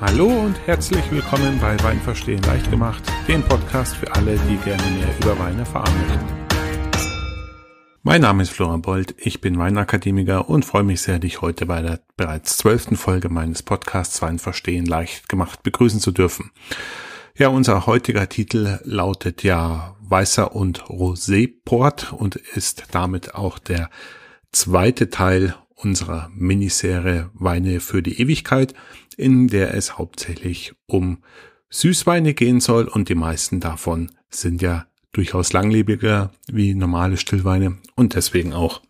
Hallo und herzlich willkommen bei Wein verstehen leicht gemacht, dem Podcast für alle, die gerne mehr über Weine erfahren möchten. Mein Name ist Florian Bold, ich bin Weinakademiker und freue mich sehr, dich heute bei der bereits zwölften Folge meines Podcasts Wein verstehen leicht gemacht begrüßen zu dürfen. Ja, unser heutiger Titel lautet ja Weißer und Rosé-Port und ist damit auch der zweite Teil unserer Miniserie Weine für die Ewigkeit in der es hauptsächlich um Süßweine gehen soll und die meisten davon sind ja durchaus langlebiger wie normale Stillweine und deswegen auch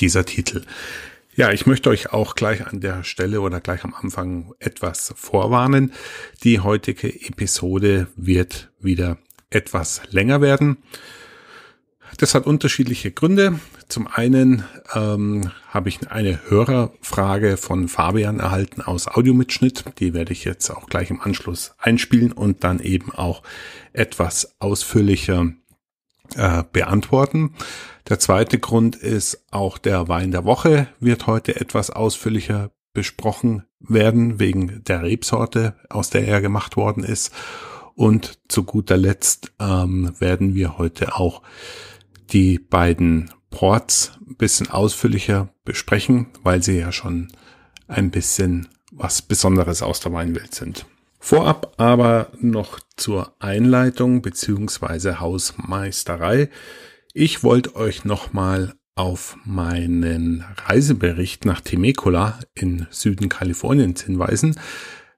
dieser Titel. Ja, ich möchte euch auch gleich an der Stelle oder gleich am Anfang etwas vorwarnen. Die heutige Episode wird wieder etwas länger werden. Das hat unterschiedliche Gründe. Zum einen ähm, habe ich eine Hörerfrage von Fabian erhalten aus Audiomitschnitt. Die werde ich jetzt auch gleich im Anschluss einspielen und dann eben auch etwas ausführlicher äh, beantworten. Der zweite Grund ist auch der Wein der Woche wird heute etwas ausführlicher besprochen werden wegen der Rebsorte, aus der er gemacht worden ist. Und zu guter Letzt ähm, werden wir heute auch die beiden Ports ein bisschen ausführlicher besprechen, weil sie ja schon ein bisschen was Besonderes aus der Weinwelt sind. Vorab aber noch zur Einleitung beziehungsweise Hausmeisterei. Ich wollte euch nochmal auf meinen Reisebericht nach Temecula in Süden Kaliforniens hinweisen.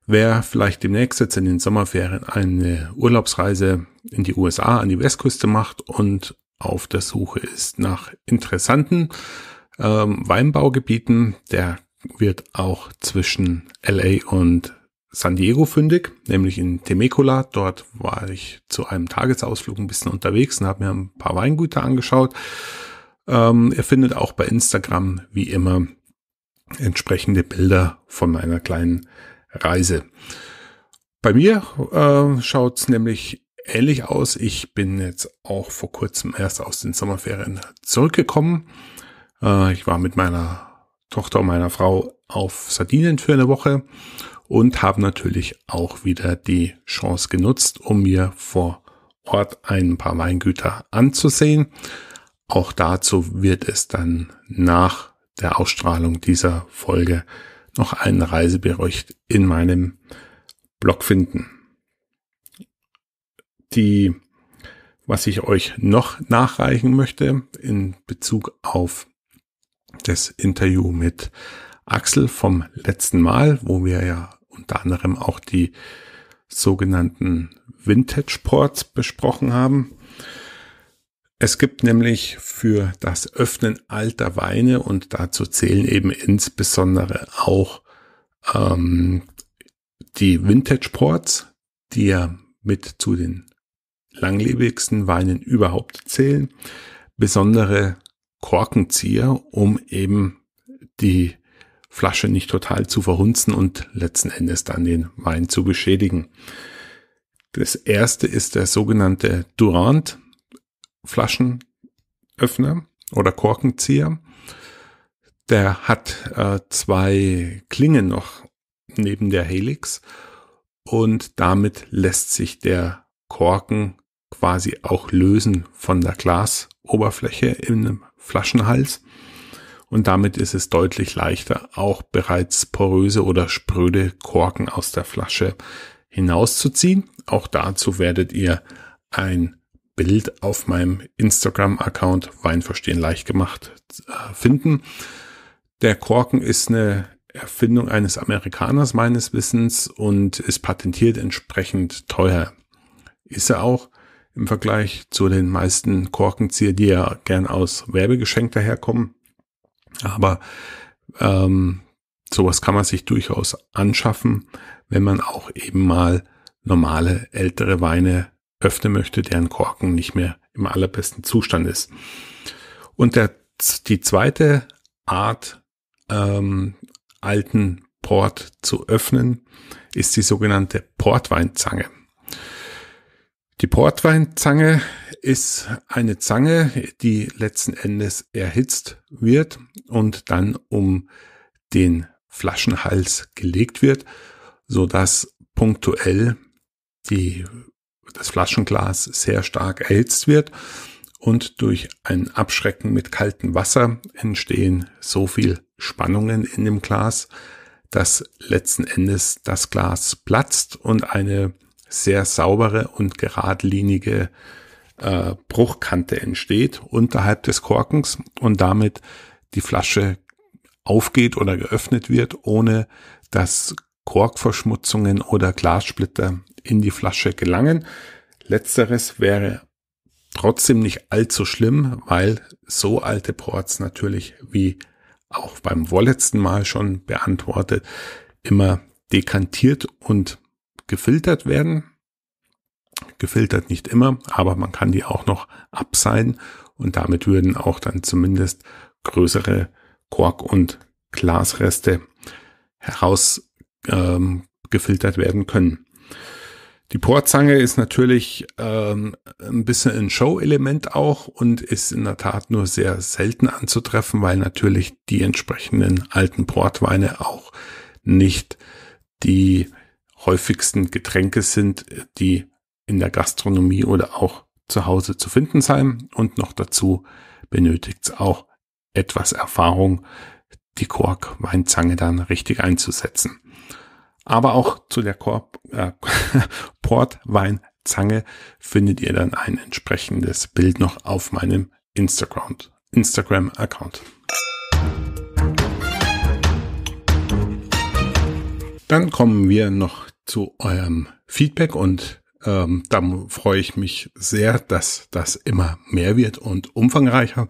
Wer vielleicht demnächst jetzt in den Sommerferien eine Urlaubsreise in die USA, an die Westküste macht und auf der Suche ist nach interessanten ähm, Weinbaugebieten. Der wird auch zwischen LA und San Diego fündig, nämlich in Temecula. Dort war ich zu einem Tagesausflug ein bisschen unterwegs und habe mir ein paar Weingüter angeschaut. Ähm, ihr findet auch bei Instagram wie immer entsprechende Bilder von meiner kleinen Reise. Bei mir äh, schaut es nämlich ähnlich aus. Ich bin jetzt auch vor kurzem erst aus den Sommerferien zurückgekommen. Äh, ich war mit meiner Tochter und meiner Frau auf Sardinien für eine Woche und habe natürlich auch wieder die Chance genutzt, um mir vor Ort ein paar Weingüter anzusehen. Auch dazu wird es dann nach der Ausstrahlung dieser Folge noch einen Reisebericht in meinem Blog finden die, was ich euch noch nachreichen möchte in Bezug auf das Interview mit Axel vom letzten Mal, wo wir ja unter anderem auch die sogenannten Vintage Ports besprochen haben. Es gibt nämlich für das Öffnen alter Weine und dazu zählen eben insbesondere auch ähm, die Vintage Ports, die ja mit zu den langlebigsten Weinen überhaupt zählen, besondere Korkenzieher, um eben die Flasche nicht total zu verhunzen und letzten Endes dann den Wein zu beschädigen. Das erste ist der sogenannte Durant Flaschenöffner oder Korkenzieher. Der hat äh, zwei Klingen noch neben der Helix und damit lässt sich der Korken quasi auch lösen von der Glasoberfläche in einem Flaschenhals. Und damit ist es deutlich leichter, auch bereits poröse oder spröde Korken aus der Flasche hinauszuziehen. Auch dazu werdet ihr ein Bild auf meinem Instagram-Account Wein verstehen leicht gemacht äh, finden. Der Korken ist eine Erfindung eines Amerikaners meines Wissens und ist patentiert entsprechend teuer. Ist er auch im Vergleich zu den meisten Korkenzieher, die ja gern aus Werbegeschenk daherkommen. Aber ähm, sowas kann man sich durchaus anschaffen, wenn man auch eben mal normale ältere Weine öffnen möchte, deren Korken nicht mehr im allerbesten Zustand ist. Und der, die zweite Art, ähm, alten Port zu öffnen, ist die sogenannte Portweinzange. Die Portweinzange ist eine Zange, die letzten Endes erhitzt wird und dann um den Flaschenhals gelegt wird, so dass punktuell die, das Flaschenglas sehr stark erhitzt wird und durch ein Abschrecken mit kaltem Wasser entstehen so viel Spannungen in dem Glas, dass letzten Endes das Glas platzt und eine sehr saubere und geradlinige äh, Bruchkante entsteht unterhalb des Korkens und damit die Flasche aufgeht oder geöffnet wird, ohne dass Korkverschmutzungen oder Glassplitter in die Flasche gelangen. Letzteres wäre trotzdem nicht allzu schlimm, weil so alte Ports natürlich wie auch beim vorletzten Mal schon beantwortet, immer dekantiert und gefiltert werden. Gefiltert nicht immer, aber man kann die auch noch abseilen und damit würden auch dann zumindest größere Kork- und Glasreste herausgefiltert ähm, werden können. Die Portzange ist natürlich ähm, ein bisschen ein Show-Element auch und ist in der Tat nur sehr selten anzutreffen, weil natürlich die entsprechenden alten Portweine auch nicht die häufigsten Getränke sind, die in der Gastronomie oder auch zu Hause zu finden sein. Und noch dazu benötigt es auch etwas Erfahrung, die Kork-Weinzange dann richtig einzusetzen. Aber auch zu der Korb, äh, Port-Weinzange findet ihr dann ein entsprechendes Bild noch auf meinem Instagram-Account. Instagram -Account. Dann kommen wir noch zu eurem Feedback und ähm, da freue ich mich sehr, dass das immer mehr wird und umfangreicher.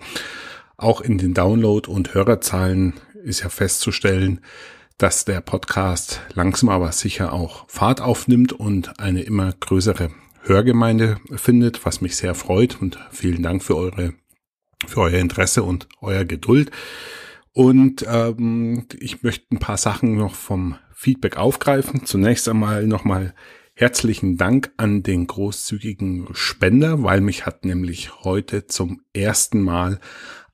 Auch in den Download- und Hörerzahlen ist ja festzustellen, dass der Podcast langsam aber sicher auch Fahrt aufnimmt und eine immer größere Hörgemeinde findet, was mich sehr freut und vielen Dank für eure für euer Interesse und euer Geduld. Und ähm, ich möchte ein paar Sachen noch vom Feedback aufgreifen. Zunächst einmal nochmal herzlichen Dank an den großzügigen Spender, weil mich hat nämlich heute zum ersten Mal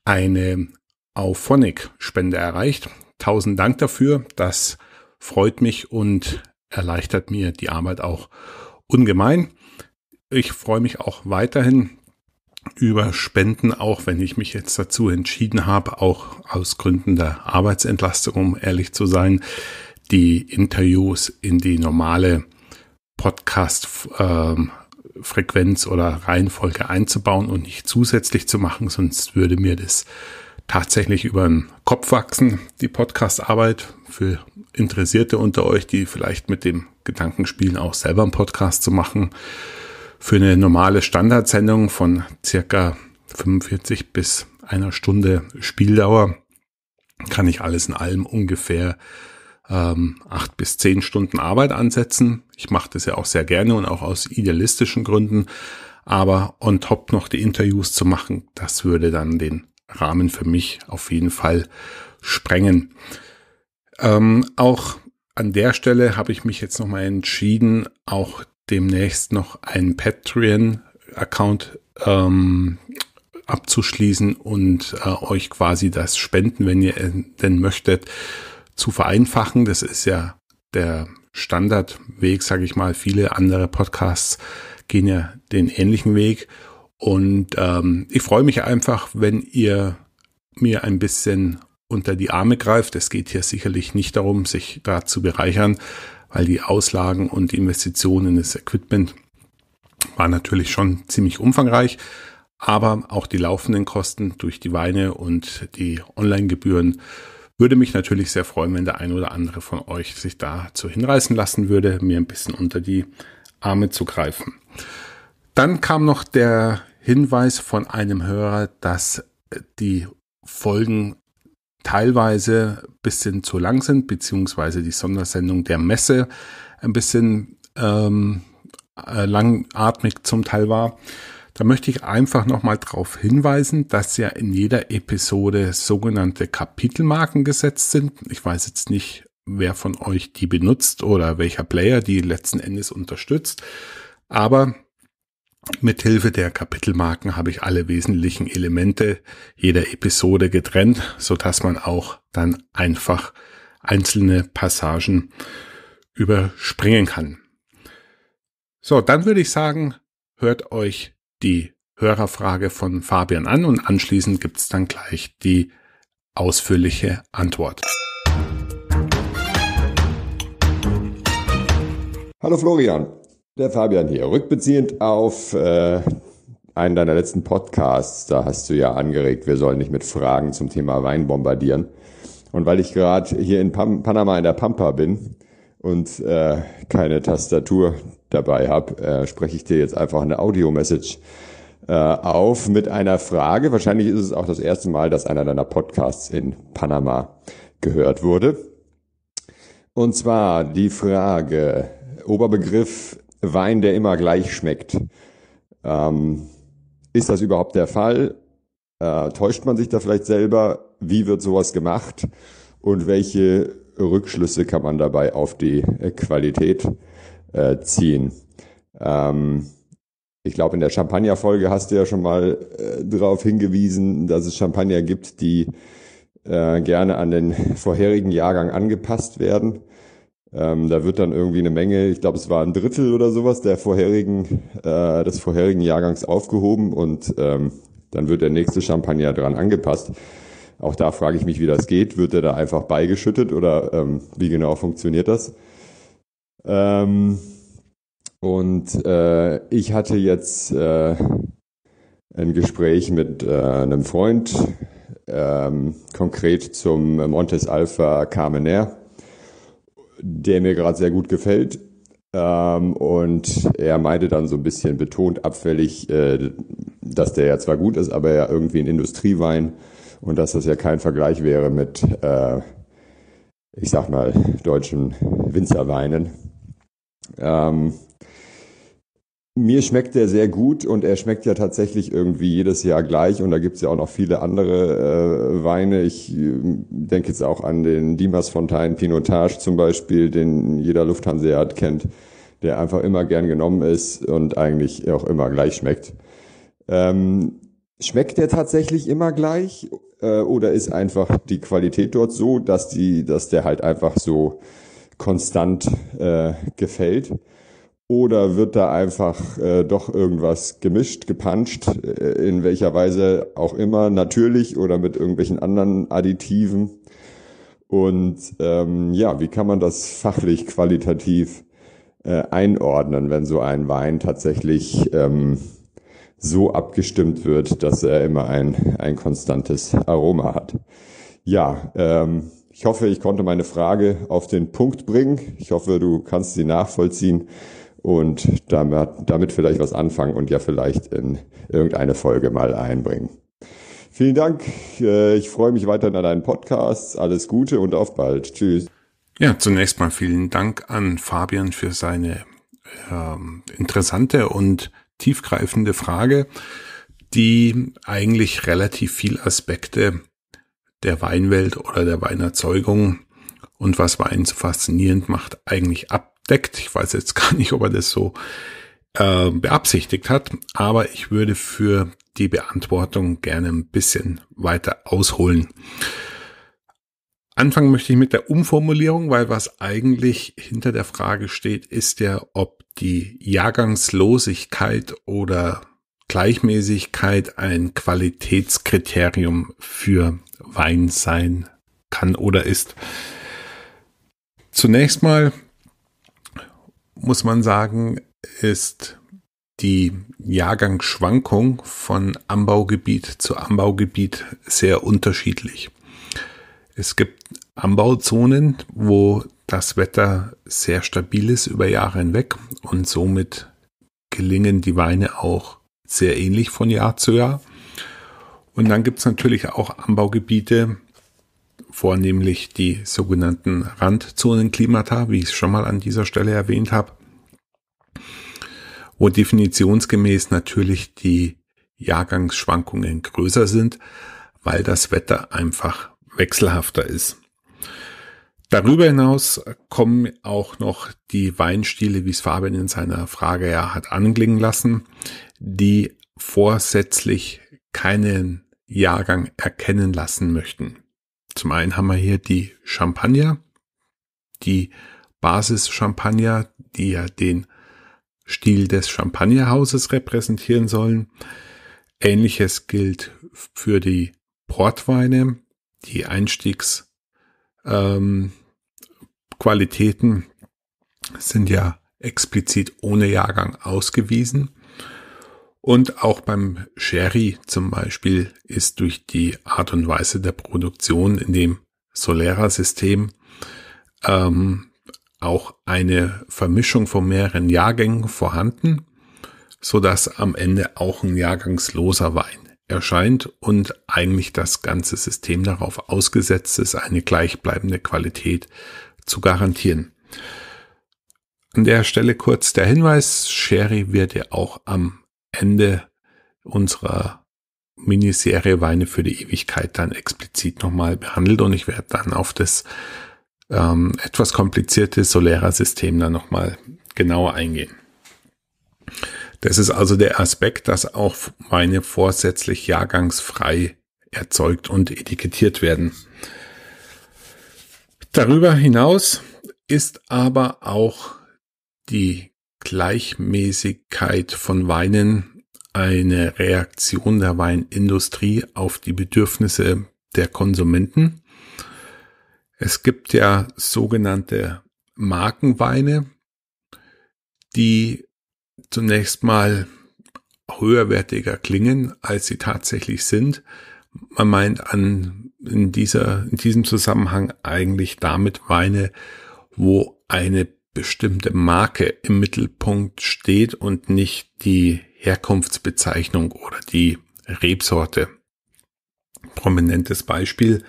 eine Auphonic-Spende erreicht. Tausend Dank dafür. Das freut mich und erleichtert mir die Arbeit auch ungemein. Ich freue mich auch weiterhin über Spenden, auch wenn ich mich jetzt dazu entschieden habe, auch aus Gründen der Arbeitsentlastung, um ehrlich zu sein, die Interviews in die normale Podcast-Frequenz oder Reihenfolge einzubauen und nicht zusätzlich zu machen, sonst würde mir das tatsächlich über den Kopf wachsen, die Podcast-Arbeit. Für Interessierte unter euch, die vielleicht mit dem Gedanken spielen, auch selber einen Podcast zu machen. Für eine normale Standardsendung von circa 45 bis einer Stunde Spieldauer kann ich alles in allem ungefähr ähm, acht bis zehn Stunden Arbeit ansetzen. Ich mache das ja auch sehr gerne und auch aus idealistischen Gründen. Aber on top noch die Interviews zu machen, das würde dann den Rahmen für mich auf jeden Fall sprengen. Ähm, auch an der Stelle habe ich mich jetzt nochmal entschieden, auch demnächst noch einen Patreon-Account ähm, abzuschließen und äh, euch quasi das spenden, wenn ihr äh, denn möchtet, zu vereinfachen. Das ist ja der Standardweg, sage ich mal. Viele andere Podcasts gehen ja den ähnlichen Weg. Und ähm, ich freue mich einfach, wenn ihr mir ein bisschen unter die Arme greift. Es geht hier sicherlich nicht darum, sich da zu bereichern, weil die Auslagen und die Investitionen in das Equipment waren natürlich schon ziemlich umfangreich. Aber auch die laufenden Kosten durch die Weine und die Online-Gebühren würde mich natürlich sehr freuen, wenn der ein oder andere von euch sich dazu hinreißen lassen würde, mir ein bisschen unter die Arme zu greifen. Dann kam noch der Hinweis von einem Hörer, dass die Folgen teilweise ein bisschen zu lang sind, beziehungsweise die Sondersendung der Messe ein bisschen ähm, äh, langatmig zum Teil war. Da möchte ich einfach nochmal darauf hinweisen, dass ja in jeder Episode sogenannte Kapitelmarken gesetzt sind. Ich weiß jetzt nicht, wer von euch die benutzt oder welcher Player die letzten Endes unterstützt. Aber mit Hilfe der Kapitelmarken habe ich alle wesentlichen Elemente jeder Episode getrennt, so dass man auch dann einfach einzelne Passagen überspringen kann. So, dann würde ich sagen, hört euch die Hörerfrage von Fabian an und anschließend gibt es dann gleich die ausführliche Antwort. Hallo Florian, der Fabian hier. Rückbeziehend auf äh, einen deiner letzten Podcasts, da hast du ja angeregt, wir sollen nicht mit Fragen zum Thema Wein bombardieren. Und weil ich gerade hier in Pam Panama in der Pampa bin und äh, keine Tastatur dabei habe, äh, spreche ich dir jetzt einfach eine Audio-Message äh, auf mit einer Frage. Wahrscheinlich ist es auch das erste Mal, dass einer deiner Podcasts in Panama gehört wurde. Und zwar die Frage, Oberbegriff Wein, der immer gleich schmeckt. Ähm, ist das überhaupt der Fall? Äh, täuscht man sich da vielleicht selber? Wie wird sowas gemacht? Und welche Rückschlüsse kann man dabei auf die Qualität äh, ziehen. Ähm, ich glaube, in der Champagner-Folge hast du ja schon mal äh, darauf hingewiesen, dass es Champagner gibt, die äh, gerne an den vorherigen Jahrgang angepasst werden. Ähm, da wird dann irgendwie eine Menge, ich glaube, es war ein Drittel oder sowas der vorherigen, äh, des vorherigen Jahrgangs aufgehoben und ähm, dann wird der nächste Champagner dran angepasst. Auch da frage ich mich, wie das geht. Wird er da einfach beigeschüttet oder ähm, wie genau funktioniert das? Ähm, und äh, ich hatte jetzt äh, ein Gespräch mit äh, einem Freund, ähm, konkret zum Montes Alpha Carmener, der mir gerade sehr gut gefällt. Ähm, und er meinte dann so ein bisschen betont abfällig, äh, dass der ja zwar gut ist, aber ja irgendwie ein Industriewein und dass das ja kein Vergleich wäre mit, äh, ich sag mal, deutschen Winzerweinen. Ähm, mir schmeckt der sehr gut und er schmeckt ja tatsächlich irgendwie jedes Jahr gleich und da gibt's ja auch noch viele andere äh, Weine. Ich äh, denke jetzt auch an den Dimas Fontaine Pinotage zum Beispiel, den jeder Lufthanseat kennt, der einfach immer gern genommen ist und eigentlich auch immer gleich schmeckt. Ähm, schmeckt der tatsächlich immer gleich äh, oder ist einfach die Qualität dort so, dass die, dass der halt einfach so konstant äh, gefällt? Oder wird da einfach äh, doch irgendwas gemischt, gepanscht, äh, in welcher Weise auch immer, natürlich oder mit irgendwelchen anderen Additiven? Und ähm, ja, wie kann man das fachlich qualitativ äh, einordnen, wenn so ein Wein tatsächlich ähm, so abgestimmt wird, dass er immer ein, ein konstantes Aroma hat? Ja, ähm, ich hoffe, ich konnte meine Frage auf den Punkt bringen. Ich hoffe, du kannst sie nachvollziehen und damit, damit vielleicht was anfangen und ja vielleicht in irgendeine Folge mal einbringen. Vielen Dank. Äh, ich freue mich weiterhin an deinen Podcast. Alles Gute und auf bald. Tschüss. Ja, zunächst mal vielen Dank an Fabian für seine ähm, interessante und tiefgreifende Frage, die eigentlich relativ viel Aspekte der Weinwelt oder der Weinerzeugung und was Wein so faszinierend macht, eigentlich abdeckt. Ich weiß jetzt gar nicht, ob er das so äh, beabsichtigt hat, aber ich würde für die Beantwortung gerne ein bisschen weiter ausholen. Anfangen möchte ich mit der Umformulierung, weil was eigentlich hinter der Frage steht, ist ja, ob die Jahrgangslosigkeit oder Gleichmäßigkeit ein Qualitätskriterium für Wein sein kann oder ist. Zunächst mal muss man sagen, ist die Jahrgangsschwankung von Anbaugebiet zu Anbaugebiet sehr unterschiedlich. Es gibt Anbauzonen, wo das Wetter sehr stabil ist über Jahre hinweg und somit gelingen die Weine auch sehr ähnlich von Jahr zu Jahr. Und dann gibt es natürlich auch Anbaugebiete, vornehmlich die sogenannten Randzonenklimata, wie ich es schon mal an dieser Stelle erwähnt habe, wo definitionsgemäß natürlich die Jahrgangsschwankungen größer sind, weil das Wetter einfach wechselhafter ist. Darüber hinaus kommen auch noch die Weinstile, wie es Fabian in seiner Frage ja hat anklingen lassen, die vorsätzlich keinen Jahrgang erkennen lassen möchten. Zum einen haben wir hier die Champagner, die Basis Champagner, die ja den Stil des Champagnerhauses repräsentieren sollen. Ähnliches gilt für die Portweine, die Einstiegsqualitäten ähm, sind ja explizit ohne Jahrgang ausgewiesen. Und auch beim Sherry zum Beispiel ist durch die Art und Weise der Produktion in dem Solera-System ähm, auch eine Vermischung von mehreren Jahrgängen vorhanden, so dass am Ende auch ein jahrgangsloser Wein erscheint und eigentlich das ganze System darauf ausgesetzt ist, eine gleichbleibende Qualität zu garantieren. An der Stelle kurz der Hinweis, Sherry wird ja auch am Ende unserer Miniserie Weine für die Ewigkeit dann explizit nochmal behandelt und ich werde dann auf das ähm, etwas komplizierte Solera-System dann nochmal genauer eingehen. Das ist also der Aspekt, dass auch Weine vorsätzlich jahrgangsfrei erzeugt und etikettiert werden. Darüber hinaus ist aber auch die Gleichmäßigkeit von Weinen eine Reaktion der Weinindustrie auf die Bedürfnisse der Konsumenten. Es gibt ja sogenannte Markenweine, die zunächst mal höherwertiger klingen, als sie tatsächlich sind. Man meint an, in dieser, in diesem Zusammenhang eigentlich damit Weine, wo eine bestimmte Marke im Mittelpunkt steht und nicht die Herkunftsbezeichnung oder die Rebsorte. Prominentes Beispiel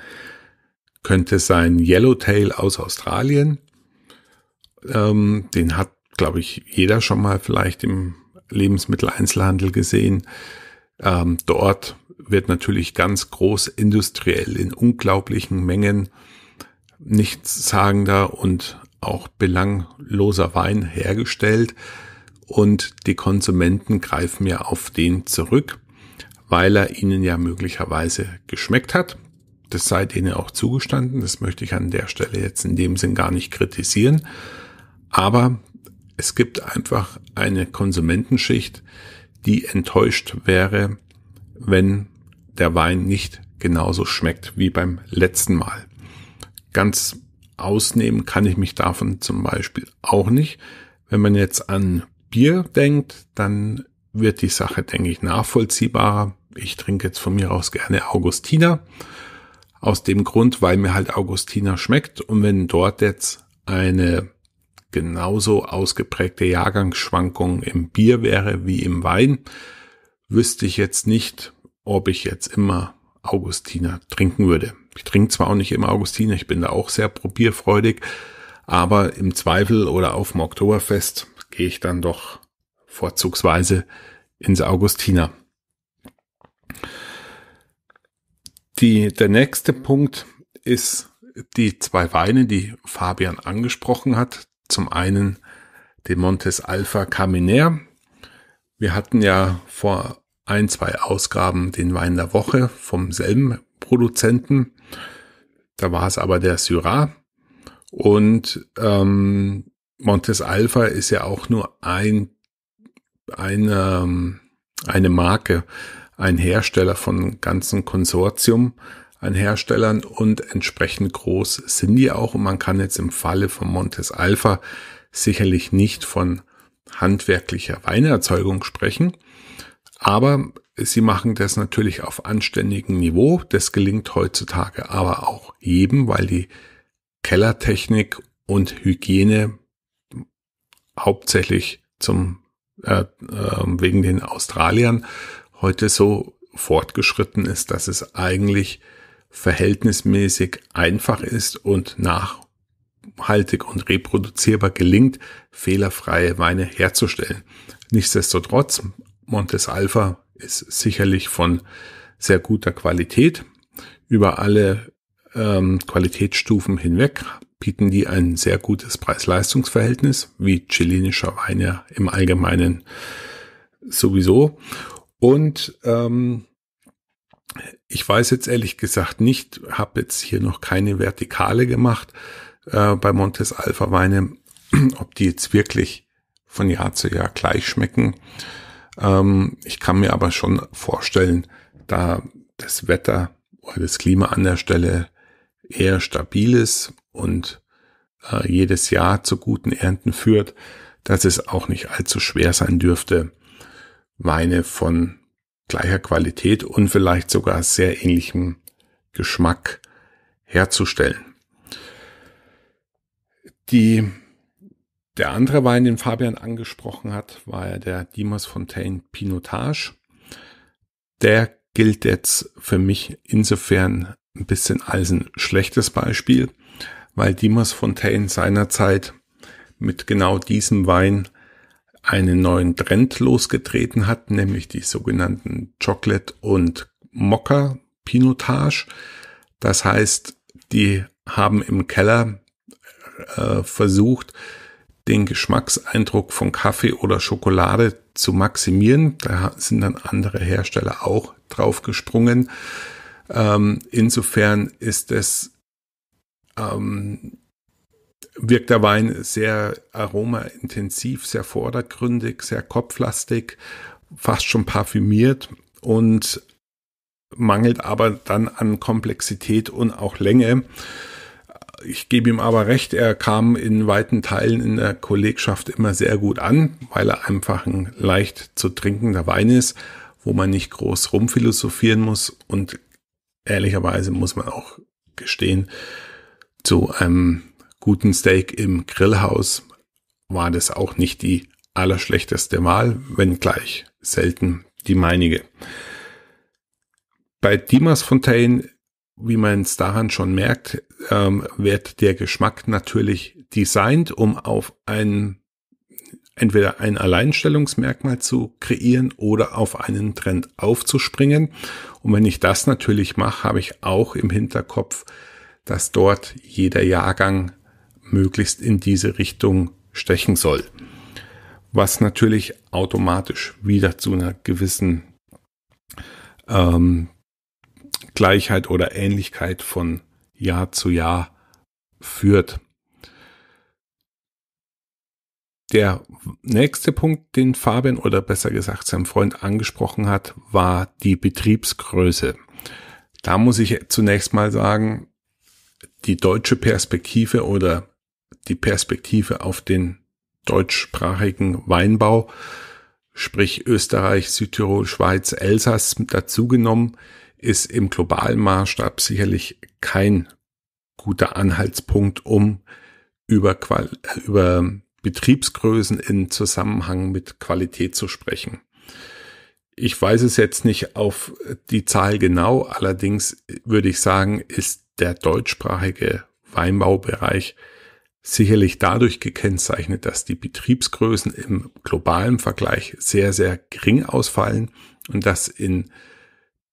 könnte sein Yellowtail aus Australien. Ähm, den hat, glaube ich, jeder schon mal vielleicht im Lebensmitteleinzelhandel gesehen. Ähm, dort wird natürlich ganz groß industriell in unglaublichen Mengen nichts nichtssagender und auch belangloser Wein hergestellt und die Konsumenten greifen ja auf den zurück, weil er ihnen ja möglicherweise geschmeckt hat. Das sei denen auch zugestanden, das möchte ich an der Stelle jetzt in dem Sinn gar nicht kritisieren, aber es gibt einfach eine Konsumentenschicht, die enttäuscht wäre, wenn der Wein nicht genauso schmeckt wie beim letzten Mal. Ganz ausnehmen kann ich mich davon zum Beispiel auch nicht. Wenn man jetzt an Bier denkt, dann wird die Sache, denke ich, nachvollziehbarer. Ich trinke jetzt von mir aus gerne Augustiner. Aus dem Grund, weil mir halt Augustiner schmeckt. Und wenn dort jetzt eine genauso ausgeprägte Jahrgangsschwankung im Bier wäre wie im Wein, wüsste ich jetzt nicht, ob ich jetzt immer Augustiner trinken würde. Ich trinke zwar auch nicht immer Augustiner, ich bin da auch sehr probierfreudig, aber im Zweifel oder auf dem Oktoberfest gehe ich dann doch vorzugsweise ins Augustiner. Die, der nächste Punkt ist die zwei Weine, die Fabian angesprochen hat. Zum einen den Montes Alfa Caminer. Wir hatten ja vor ein, zwei Ausgaben den Wein der Woche vom selben Produzenten. Da war es aber der Syrah. Und ähm, Montes Alpha ist ja auch nur ein, eine, ähm, eine Marke, ein Hersteller von ganzen Konsortium an Herstellern und entsprechend groß sind die auch. Und man kann jetzt im Falle von Montes Alpha sicherlich nicht von handwerklicher Weinerzeugung sprechen. Aber sie machen das natürlich auf anständigem Niveau. Das gelingt heutzutage aber auch jedem, weil die Kellertechnik und Hygiene hauptsächlich zum äh, ähm, wegen den Australiern heute so fortgeschritten ist, dass es eigentlich verhältnismäßig einfach ist und nachhaltig und reproduzierbar gelingt, fehlerfreie Weine herzustellen. Nichtsdestotrotz Montes Alpha ist sicherlich von sehr guter Qualität. Über alle ähm, Qualitätsstufen hinweg bieten die ein sehr gutes Preis-Leistungs-Verhältnis, wie chilenischer Wein ja im Allgemeinen sowieso. Und ähm, ich weiß jetzt ehrlich gesagt nicht, habe jetzt hier noch keine Vertikale gemacht äh, bei Montes Alpha Weine, ob die jetzt wirklich von Jahr zu Jahr gleich schmecken. Ähm, ich kann mir aber schon vorstellen, da das Wetter oder das Klima an der Stelle eher stabil ist und äh, jedes Jahr zu guten Ernten führt, dass es auch nicht allzu schwer sein dürfte, Weine von gleicher Qualität und vielleicht sogar sehr ähnlichem Geschmack herzustellen. Die der andere Wein, den Fabian angesprochen hat, war ja der Dimas Fontaine Pinotage. Der gilt jetzt für mich insofern ein bisschen als ein schlechtes Beispiel, weil Dimas Fontaine seinerzeit mit genau diesem Wein einen neuen Trend losgetreten hat, nämlich die sogenannten Chocolate und Mocker Pinotage. Das heißt, die haben im Keller äh, versucht, den Geschmackseindruck von Kaffee oder Schokolade zu maximieren. Da sind dann andere Hersteller auch draufgesprungen. Ähm, insofern ist es, ähm, wirkt der Wein sehr aromaintensiv, sehr vordergründig, sehr kopflastig, fast schon parfümiert und mangelt aber dann an Komplexität und auch Länge ich gebe ihm aber recht, er kam in weiten Teilen in der Kollegschaft immer sehr gut an, weil er einfach ein leicht zu trinkender Wein ist, wo man nicht groß rumphilosophieren muss und ehrlicherweise muss man auch gestehen, zu einem guten Steak im Grillhaus war das auch nicht die allerschlechteste Wahl, wenngleich selten die meinige. Bei Dimas Fontaine wie man es daran schon merkt, ähm, wird der Geschmack natürlich designt, um auf ein entweder ein Alleinstellungsmerkmal zu kreieren oder auf einen Trend aufzuspringen. Und wenn ich das natürlich mache, habe ich auch im Hinterkopf, dass dort jeder Jahrgang möglichst in diese Richtung stechen soll. Was natürlich automatisch wieder zu einer gewissen ähm, Gleichheit oder Ähnlichkeit von Jahr zu Jahr führt. Der nächste Punkt, den Fabian oder besser gesagt sein Freund angesprochen hat, war die Betriebsgröße. Da muss ich zunächst mal sagen, die deutsche Perspektive oder die Perspektive auf den deutschsprachigen Weinbau, sprich Österreich, Südtirol, Schweiz, Elsass dazugenommen, ist im globalen Maßstab sicherlich kein guter Anhaltspunkt, um über, Qual über Betriebsgrößen in Zusammenhang mit Qualität zu sprechen. Ich weiß es jetzt nicht auf die Zahl genau, allerdings würde ich sagen, ist der deutschsprachige Weinbaubereich sicherlich dadurch gekennzeichnet, dass die Betriebsgrößen im globalen Vergleich sehr, sehr gering ausfallen und dass in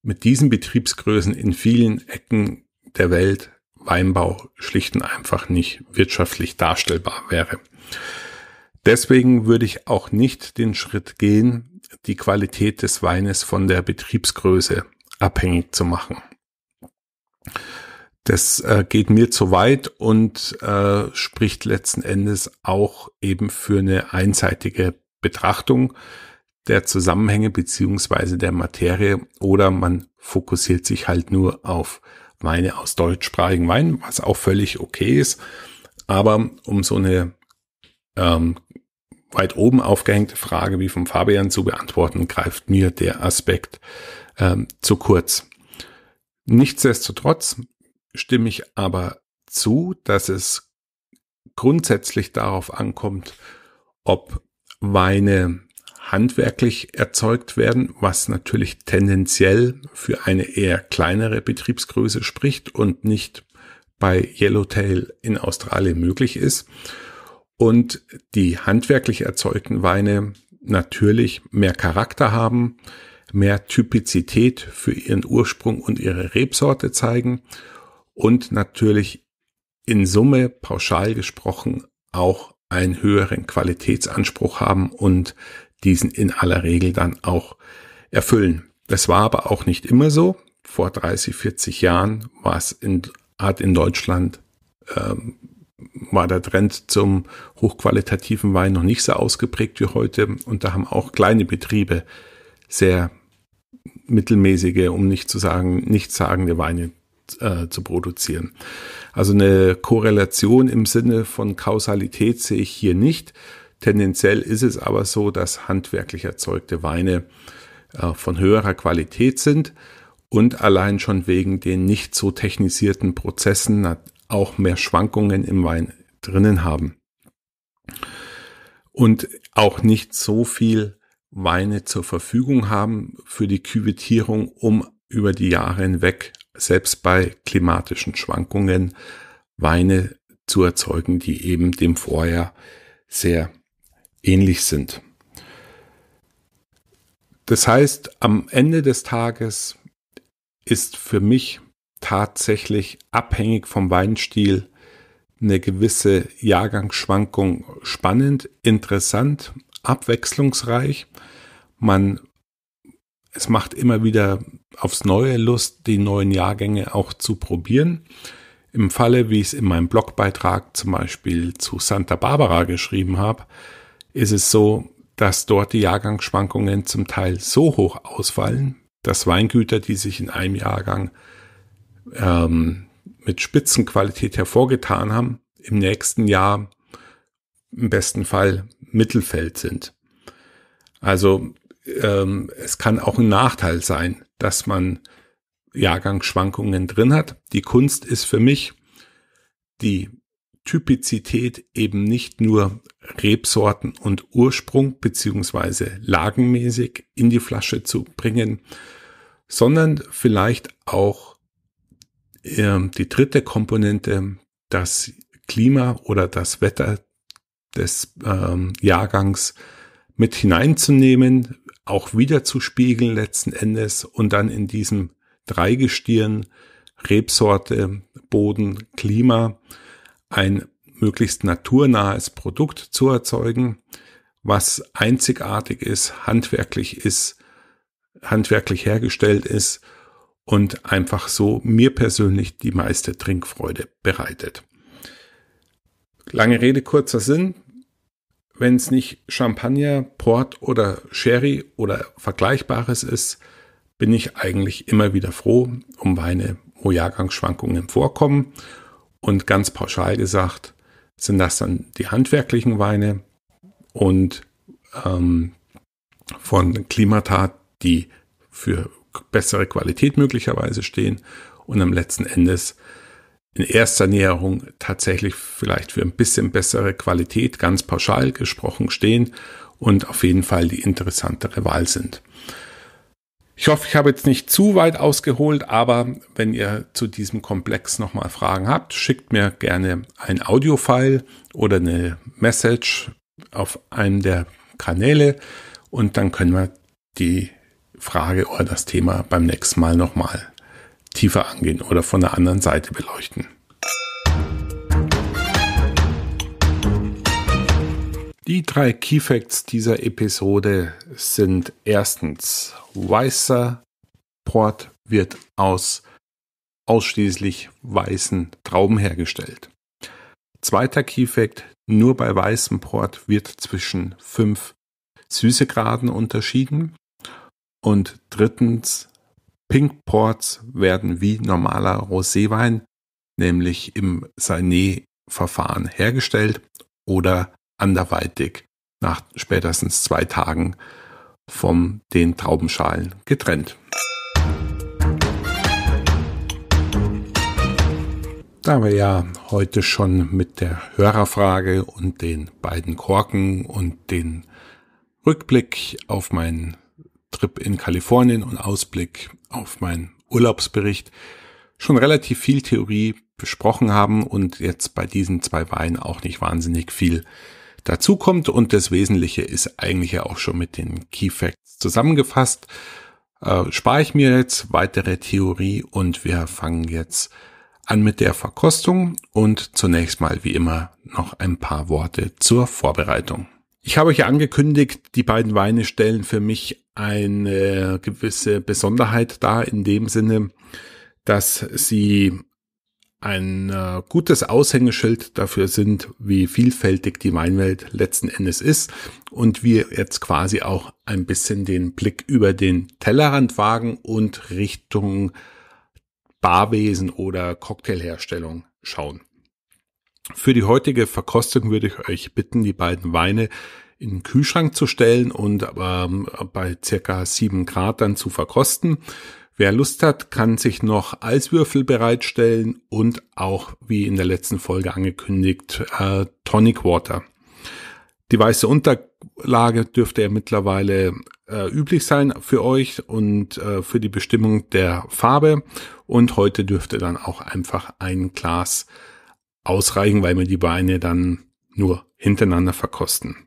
mit diesen Betriebsgrößen in vielen Ecken der Welt Weinbau schlicht und einfach nicht wirtschaftlich darstellbar wäre. Deswegen würde ich auch nicht den Schritt gehen, die Qualität des Weines von der Betriebsgröße abhängig zu machen. Das äh, geht mir zu weit und äh, spricht letzten Endes auch eben für eine einseitige Betrachtung der Zusammenhänge beziehungsweise der Materie oder man fokussiert sich halt nur auf Weine aus deutschsprachigen Weinen, was auch völlig okay ist. Aber um so eine ähm, weit oben aufgehängte Frage wie vom Fabian zu beantworten, greift mir der Aspekt ähm, zu kurz. Nichtsdestotrotz stimme ich aber zu, dass es grundsätzlich darauf ankommt, ob Weine handwerklich erzeugt werden, was natürlich tendenziell für eine eher kleinere Betriebsgröße spricht und nicht bei Yellowtail in Australien möglich ist. Und die handwerklich erzeugten Weine natürlich mehr Charakter haben, mehr Typizität für ihren Ursprung und ihre Rebsorte zeigen und natürlich in Summe pauschal gesprochen auch einen höheren Qualitätsanspruch haben und diesen in aller Regel dann auch erfüllen. Das war aber auch nicht immer so. Vor 30, 40 Jahren war es in, hat in Deutschland ähm, war der Trend zum hochqualitativen Wein noch nicht so ausgeprägt wie heute. Und da haben auch kleine Betriebe sehr mittelmäßige, um nicht zu sagen, nichtssagende Weine äh, zu produzieren. Also eine Korrelation im Sinne von Kausalität sehe ich hier nicht. Tendenziell ist es aber so, dass handwerklich erzeugte Weine äh, von höherer Qualität sind und allein schon wegen den nicht so technisierten Prozessen auch mehr Schwankungen im Wein drinnen haben. Und auch nicht so viel Weine zur Verfügung haben für die Küvetierung, um über die Jahre hinweg, selbst bei klimatischen Schwankungen, Weine zu erzeugen, die eben dem Vorjahr sehr ähnlich sind. Das heißt, am Ende des Tages ist für mich tatsächlich abhängig vom Weinstil eine gewisse Jahrgangsschwankung spannend, interessant, abwechslungsreich. Man es macht immer wieder aufs neue Lust, die neuen Jahrgänge auch zu probieren. Im Falle, wie ich es in meinem Blogbeitrag zum Beispiel zu Santa Barbara geschrieben habe, ist es so, dass dort die Jahrgangsschwankungen zum Teil so hoch ausfallen, dass Weingüter, die sich in einem Jahrgang ähm, mit Spitzenqualität hervorgetan haben, im nächsten Jahr im besten Fall Mittelfeld sind. Also ähm, es kann auch ein Nachteil sein, dass man Jahrgangsschwankungen drin hat. Die Kunst ist für mich, die Typizität eben nicht nur Rebsorten und Ursprung beziehungsweise lagenmäßig in die Flasche zu bringen, sondern vielleicht auch äh, die dritte Komponente, das Klima oder das Wetter des ähm, Jahrgangs mit hineinzunehmen, auch wieder zu spiegeln letzten Endes und dann in diesem Dreigestirn Rebsorte, Boden, Klima ein möglichst naturnahes Produkt zu erzeugen, was einzigartig ist, handwerklich ist, handwerklich hergestellt ist und einfach so mir persönlich die meiste Trinkfreude bereitet. Lange Rede, kurzer Sinn. Wenn es nicht Champagner, Port oder Sherry oder Vergleichbares ist, bin ich eigentlich immer wieder froh um Weine, wo Jahrgangsschwankungen vorkommen und ganz pauschal gesagt sind das dann die handwerklichen Weine und ähm, von Klimatat, die für bessere Qualität möglicherweise stehen und am letzten Endes in erster Näherung tatsächlich vielleicht für ein bisschen bessere Qualität ganz pauschal gesprochen stehen und auf jeden Fall die interessantere Wahl sind. Ich hoffe, ich habe jetzt nicht zu weit ausgeholt, aber wenn ihr zu diesem Komplex nochmal Fragen habt, schickt mir gerne ein Audiofile oder eine Message auf einen der Kanäle und dann können wir die Frage oder das Thema beim nächsten Mal nochmal tiefer angehen oder von der anderen Seite beleuchten. Die drei Key Facts dieser Episode sind erstens, weißer Port wird aus ausschließlich weißen Trauben hergestellt. Zweiter Key Fact, nur bei weißem Port wird zwischen fünf Süßegraden unterschieden. Und drittens, Pink Ports werden wie normaler Roséwein, nämlich im Sané-Verfahren hergestellt oder anderweitig nach spätestens zwei Tagen von den Traubenschalen getrennt. Da wir ja heute schon mit der Hörerfrage und den beiden Korken und den Rückblick auf meinen Trip in Kalifornien und Ausblick auf meinen Urlaubsbericht schon relativ viel Theorie besprochen haben und jetzt bei diesen zwei Weinen auch nicht wahnsinnig viel dazu kommt. Und das Wesentliche ist eigentlich ja auch schon mit den Key Facts zusammengefasst. Äh, spare ich mir jetzt weitere Theorie und wir fangen jetzt an mit der Verkostung und zunächst mal wie immer noch ein paar Worte zur Vorbereitung. Ich habe euch ja angekündigt, die beiden Weine stellen für mich eine gewisse Besonderheit dar in dem Sinne, dass sie ein äh, gutes Aushängeschild dafür sind, wie vielfältig die Weinwelt letzten Endes ist und wir jetzt quasi auch ein bisschen den Blick über den Tellerrand wagen und Richtung Barwesen oder Cocktailherstellung schauen. Für die heutige Verkostung würde ich euch bitten, die beiden Weine in den Kühlschrank zu stellen und ähm, bei circa sieben Grad dann zu verkosten. Wer Lust hat, kann sich noch als Würfel bereitstellen und auch, wie in der letzten Folge angekündigt, äh, Tonic Water. Die weiße Unterlage dürfte ja mittlerweile äh, üblich sein für euch und äh, für die Bestimmung der Farbe. Und heute dürfte dann auch einfach ein Glas ausreichen, weil wir die Weine dann nur hintereinander verkosten.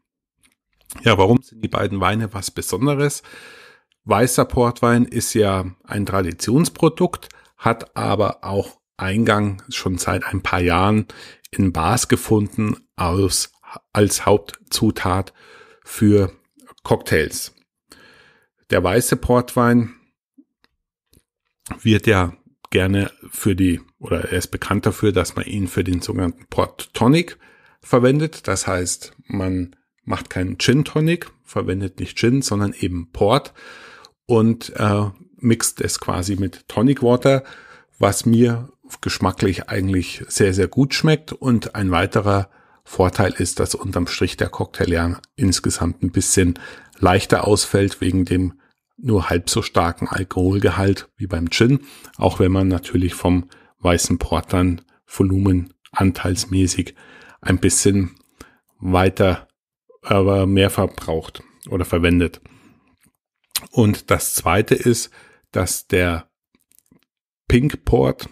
Ja, warum sind die beiden Weine was Besonderes? Weißer Portwein ist ja ein Traditionsprodukt, hat aber auch Eingang schon seit ein paar Jahren in Bars gefunden aus, als Hauptzutat für Cocktails. Der weiße Portwein wird ja gerne für die, oder er ist bekannt dafür, dass man ihn für den sogenannten Port Tonic verwendet. Das heißt, man macht keinen Gin Tonic, verwendet nicht Gin, sondern eben Port und äh, mixt es quasi mit Tonic Water, was mir geschmacklich eigentlich sehr, sehr gut schmeckt. Und ein weiterer Vorteil ist, dass unterm Strich der Cocktail ja insgesamt ein bisschen leichter ausfällt wegen dem nur halb so starken Alkoholgehalt wie beim Gin, auch wenn man natürlich vom weißen Port dann anteilsmäßig ein bisschen weiter, aber mehr verbraucht oder verwendet. Und das zweite ist, dass der Pinkport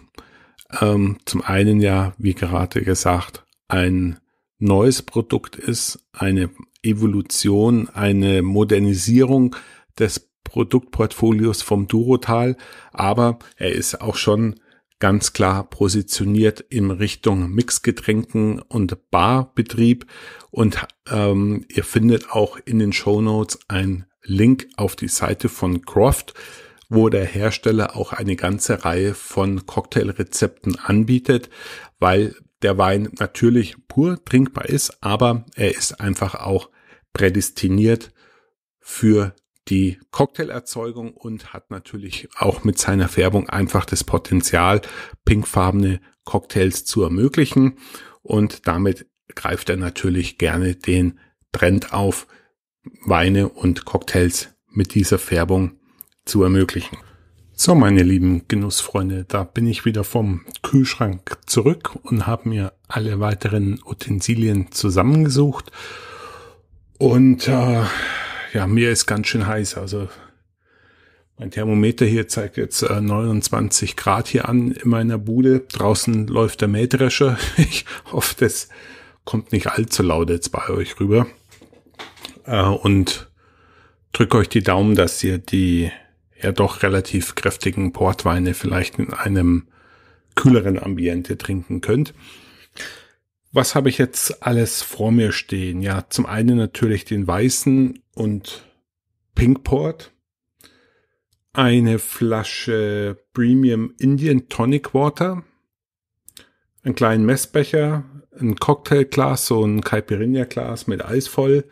ähm, zum einen ja, wie gerade gesagt, ein neues Produkt ist, eine Evolution, eine Modernisierung des Produktportfolios vom Durotal, aber er ist auch schon ganz klar positioniert in Richtung Mixgetränken und Barbetrieb und ähm, ihr findet auch in den Show Notes ein Link auf die Seite von Croft, wo der Hersteller auch eine ganze Reihe von Cocktailrezepten anbietet, weil der Wein natürlich pur trinkbar ist, aber er ist einfach auch prädestiniert für die Cocktailerzeugung und hat natürlich auch mit seiner Färbung einfach das Potenzial, pinkfarbene Cocktails zu ermöglichen. Und damit greift er natürlich gerne den Trend auf, Weine und Cocktails mit dieser Färbung zu ermöglichen. So, meine lieben Genussfreunde, da bin ich wieder vom Kühlschrank zurück und habe mir alle weiteren Utensilien zusammengesucht. Und äh, ja, mir ist ganz schön heiß. Also mein Thermometer hier zeigt jetzt äh, 29 Grad hier an in meiner Bude. Draußen läuft der Mähdrescher. Ich hoffe, das kommt nicht allzu laut jetzt bei euch rüber äh, und drücke euch die Daumen, dass ihr die ja doch relativ kräftigen Portweine vielleicht in einem kühleren Ambiente trinken könnt. Was habe ich jetzt alles vor mir stehen? Ja, zum einen natürlich den weißen und Pinkport, eine Flasche Premium Indian Tonic Water, einen kleinen Messbecher, ein Cocktailglas, so ein Caipirinha-Glas mit Eis voll,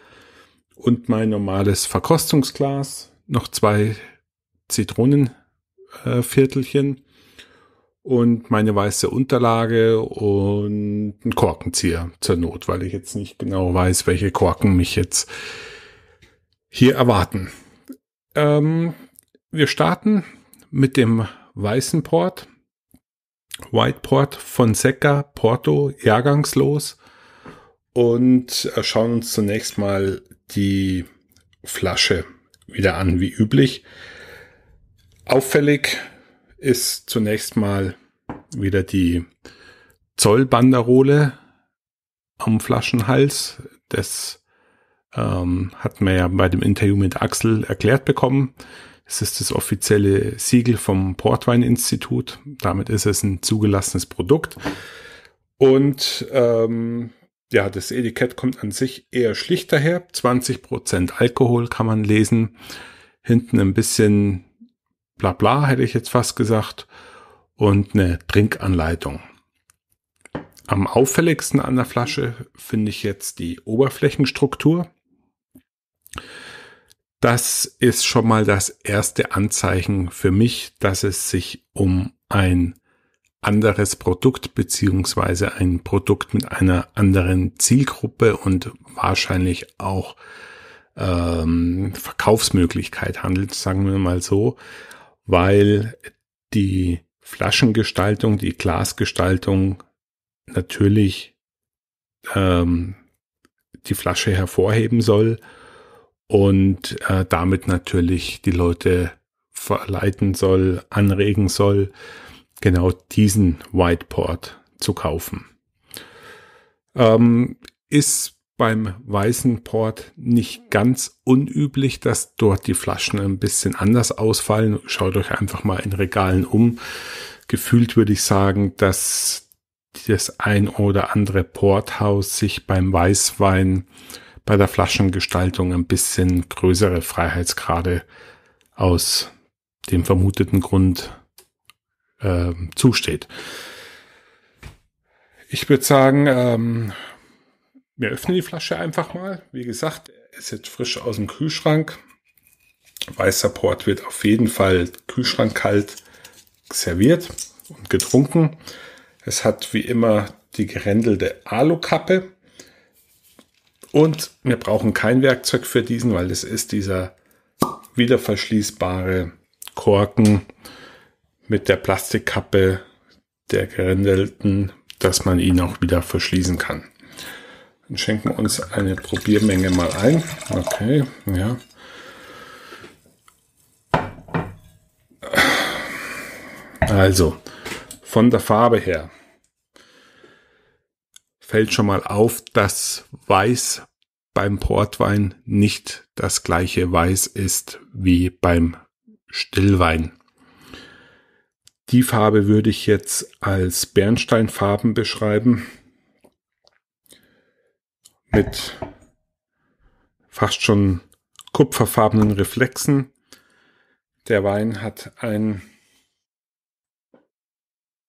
und mein normales Verkostungsglas, noch zwei Zitronenviertelchen und meine weiße Unterlage und ein Korkenzieher zur Not, weil ich jetzt nicht genau weiß, welche Korken mich jetzt hier erwarten. Ähm, wir starten mit dem weißen Port, White Port von Secker Porto, jahrgangslos und äh, schauen uns zunächst mal die Flasche wieder an, wie üblich. Auffällig ist zunächst mal wieder die Zollbanderole am Flaschenhals. Das ähm, hat man ja bei dem Interview mit Axel erklärt bekommen. Es ist das offizielle Siegel vom Portwein-Institut. Damit ist es ein zugelassenes Produkt. Und ähm, ja, das Etikett kommt an sich eher schlicht daher. 20% Alkohol kann man lesen. Hinten ein bisschen bla bla, hätte ich jetzt fast gesagt. Und eine Trinkanleitung. Am auffälligsten an der Flasche finde ich jetzt die Oberflächenstruktur. Das ist schon mal das erste Anzeichen für mich, dass es sich um ein anderes Produkt beziehungsweise ein Produkt mit einer anderen Zielgruppe und wahrscheinlich auch ähm, Verkaufsmöglichkeit handelt, sagen wir mal so, weil die Flaschengestaltung, die Glasgestaltung natürlich ähm, die Flasche hervorheben soll und äh, damit natürlich die Leute verleiten soll, anregen soll, genau diesen Whiteport zu kaufen. Ähm, ist beim weißen Port nicht ganz unüblich, dass dort die Flaschen ein bisschen anders ausfallen. Schaut euch einfach mal in Regalen um. Gefühlt würde ich sagen, dass das ein oder andere Porthaus sich beim Weißwein bei der Flaschengestaltung ein bisschen größere Freiheitsgrade aus dem vermuteten Grund äh, zusteht. Ich würde sagen, ähm, wir öffnen die Flasche einfach mal. Wie gesagt, es ist jetzt frisch aus dem Kühlschrank. Weißer Port wird auf jeden Fall Kühlschrank serviert und getrunken. Es hat wie immer die gerändelte Alukappe. Und wir brauchen kein Werkzeug für diesen, weil es ist dieser wiederverschließbare Korken mit der Plastikkappe der gerändelten, dass man ihn auch wieder verschließen kann. Dann schenken wir uns eine Probiermenge mal ein. Okay, ja. Also, von der Farbe her fällt schon mal auf, dass Weiß beim Portwein nicht das gleiche Weiß ist wie beim Stillwein. Die Farbe würde ich jetzt als Bernsteinfarben beschreiben. Mit fast schon kupferfarbenen Reflexen. Der Wein hat ein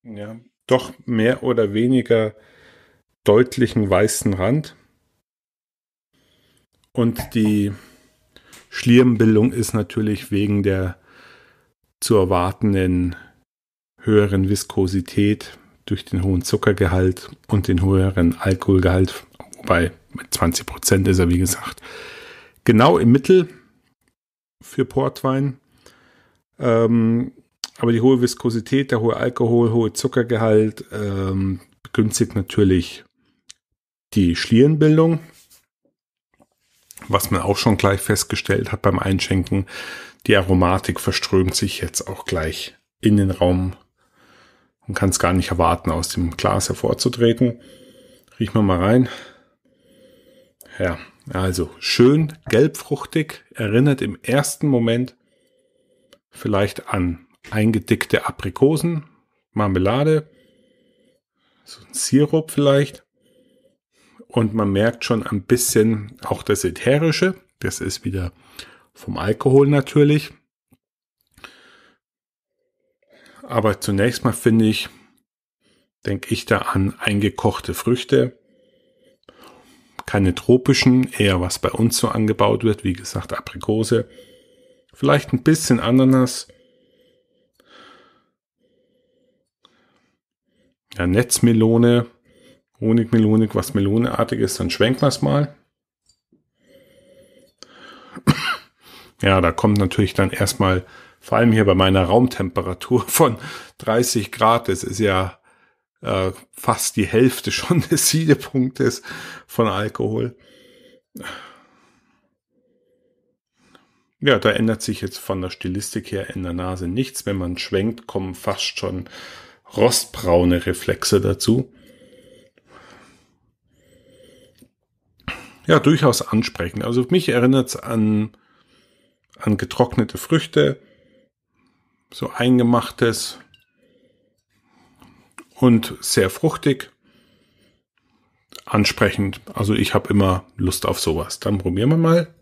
ja, doch mehr oder weniger deutlichen weißen Rand. Und die Schlierenbildung ist natürlich wegen der zu erwartenden höheren Viskosität durch den hohen Zuckergehalt und den höheren Alkoholgehalt, wobei mit 20 Prozent ist er, wie gesagt, genau im Mittel für Portwein. Ähm, aber die hohe Viskosität, der hohe Alkohol, hohe Zuckergehalt ähm, begünstigt natürlich die Schlierenbildung, was man auch schon gleich festgestellt hat beim Einschenken. Die Aromatik verströmt sich jetzt auch gleich in den Raum man kann es gar nicht erwarten, aus dem Glas hervorzutreten. Riechen wir mal rein. Ja, also schön gelbfruchtig, erinnert im ersten Moment vielleicht an eingedickte Aprikosen, Marmelade, so ein Sirup vielleicht. Und man merkt schon ein bisschen auch das Ätherische. Das ist wieder vom Alkohol natürlich aber zunächst mal finde ich, denke ich da an eingekochte Früchte, keine tropischen, eher was bei uns so angebaut wird, wie gesagt Aprikose, vielleicht ein bisschen Ananas, ja, Netzmelone, Honigmelone, was Meloneartiges, dann schwenken wir es mal. Ja, da kommt natürlich dann erstmal vor allem hier bei meiner Raumtemperatur von 30 Grad, das ist ja äh, fast die Hälfte schon des Siedepunktes von Alkohol. Ja, da ändert sich jetzt von der Stilistik her in der Nase nichts. Wenn man schwenkt, kommen fast schon rostbraune Reflexe dazu. Ja, durchaus ansprechend. Also mich erinnert es an, an getrocknete Früchte, so eingemachtes und sehr fruchtig. Ansprechend. Also ich habe immer Lust auf sowas. Dann probieren wir mal.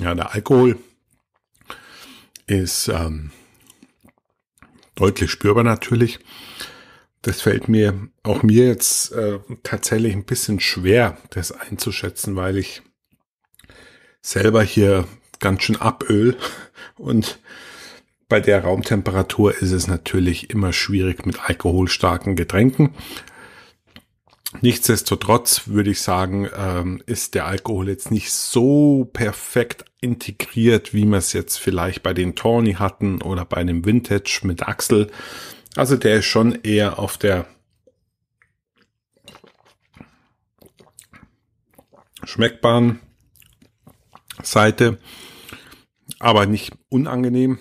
Ja, der Alkohol ist ähm, deutlich spürbar natürlich das fällt mir auch mir jetzt äh, tatsächlich ein bisschen schwer, das einzuschätzen, weil ich selber hier ganz schön aböl und bei der Raumtemperatur ist es natürlich immer schwierig mit alkoholstarken Getränken. Nichtsdestotrotz würde ich sagen, ähm, ist der Alkohol jetzt nicht so perfekt integriert, wie wir es jetzt vielleicht bei den Tawny hatten oder bei dem Vintage mit Axel. Also der ist schon eher auf der schmeckbaren Seite, aber nicht unangenehm.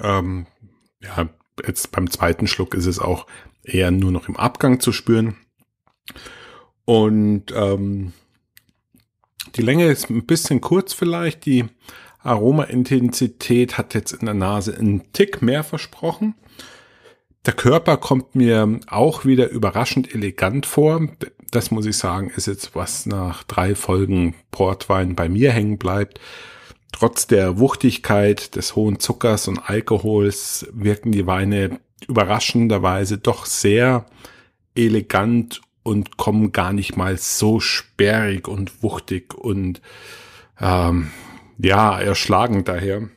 Ähm, ja, jetzt beim zweiten Schluck ist es auch eher nur noch im Abgang zu spüren. Und ähm, die Länge ist ein bisschen kurz vielleicht. Die Aromaintensität hat jetzt in der Nase einen Tick mehr versprochen. Der Körper kommt mir auch wieder überraschend elegant vor. Das muss ich sagen, ist jetzt was nach drei Folgen Portwein bei mir hängen bleibt. Trotz der Wuchtigkeit des hohen Zuckers und Alkohols wirken die Weine überraschenderweise doch sehr elegant und kommen gar nicht mal so sperrig und wuchtig und ähm, ja, erschlagend daher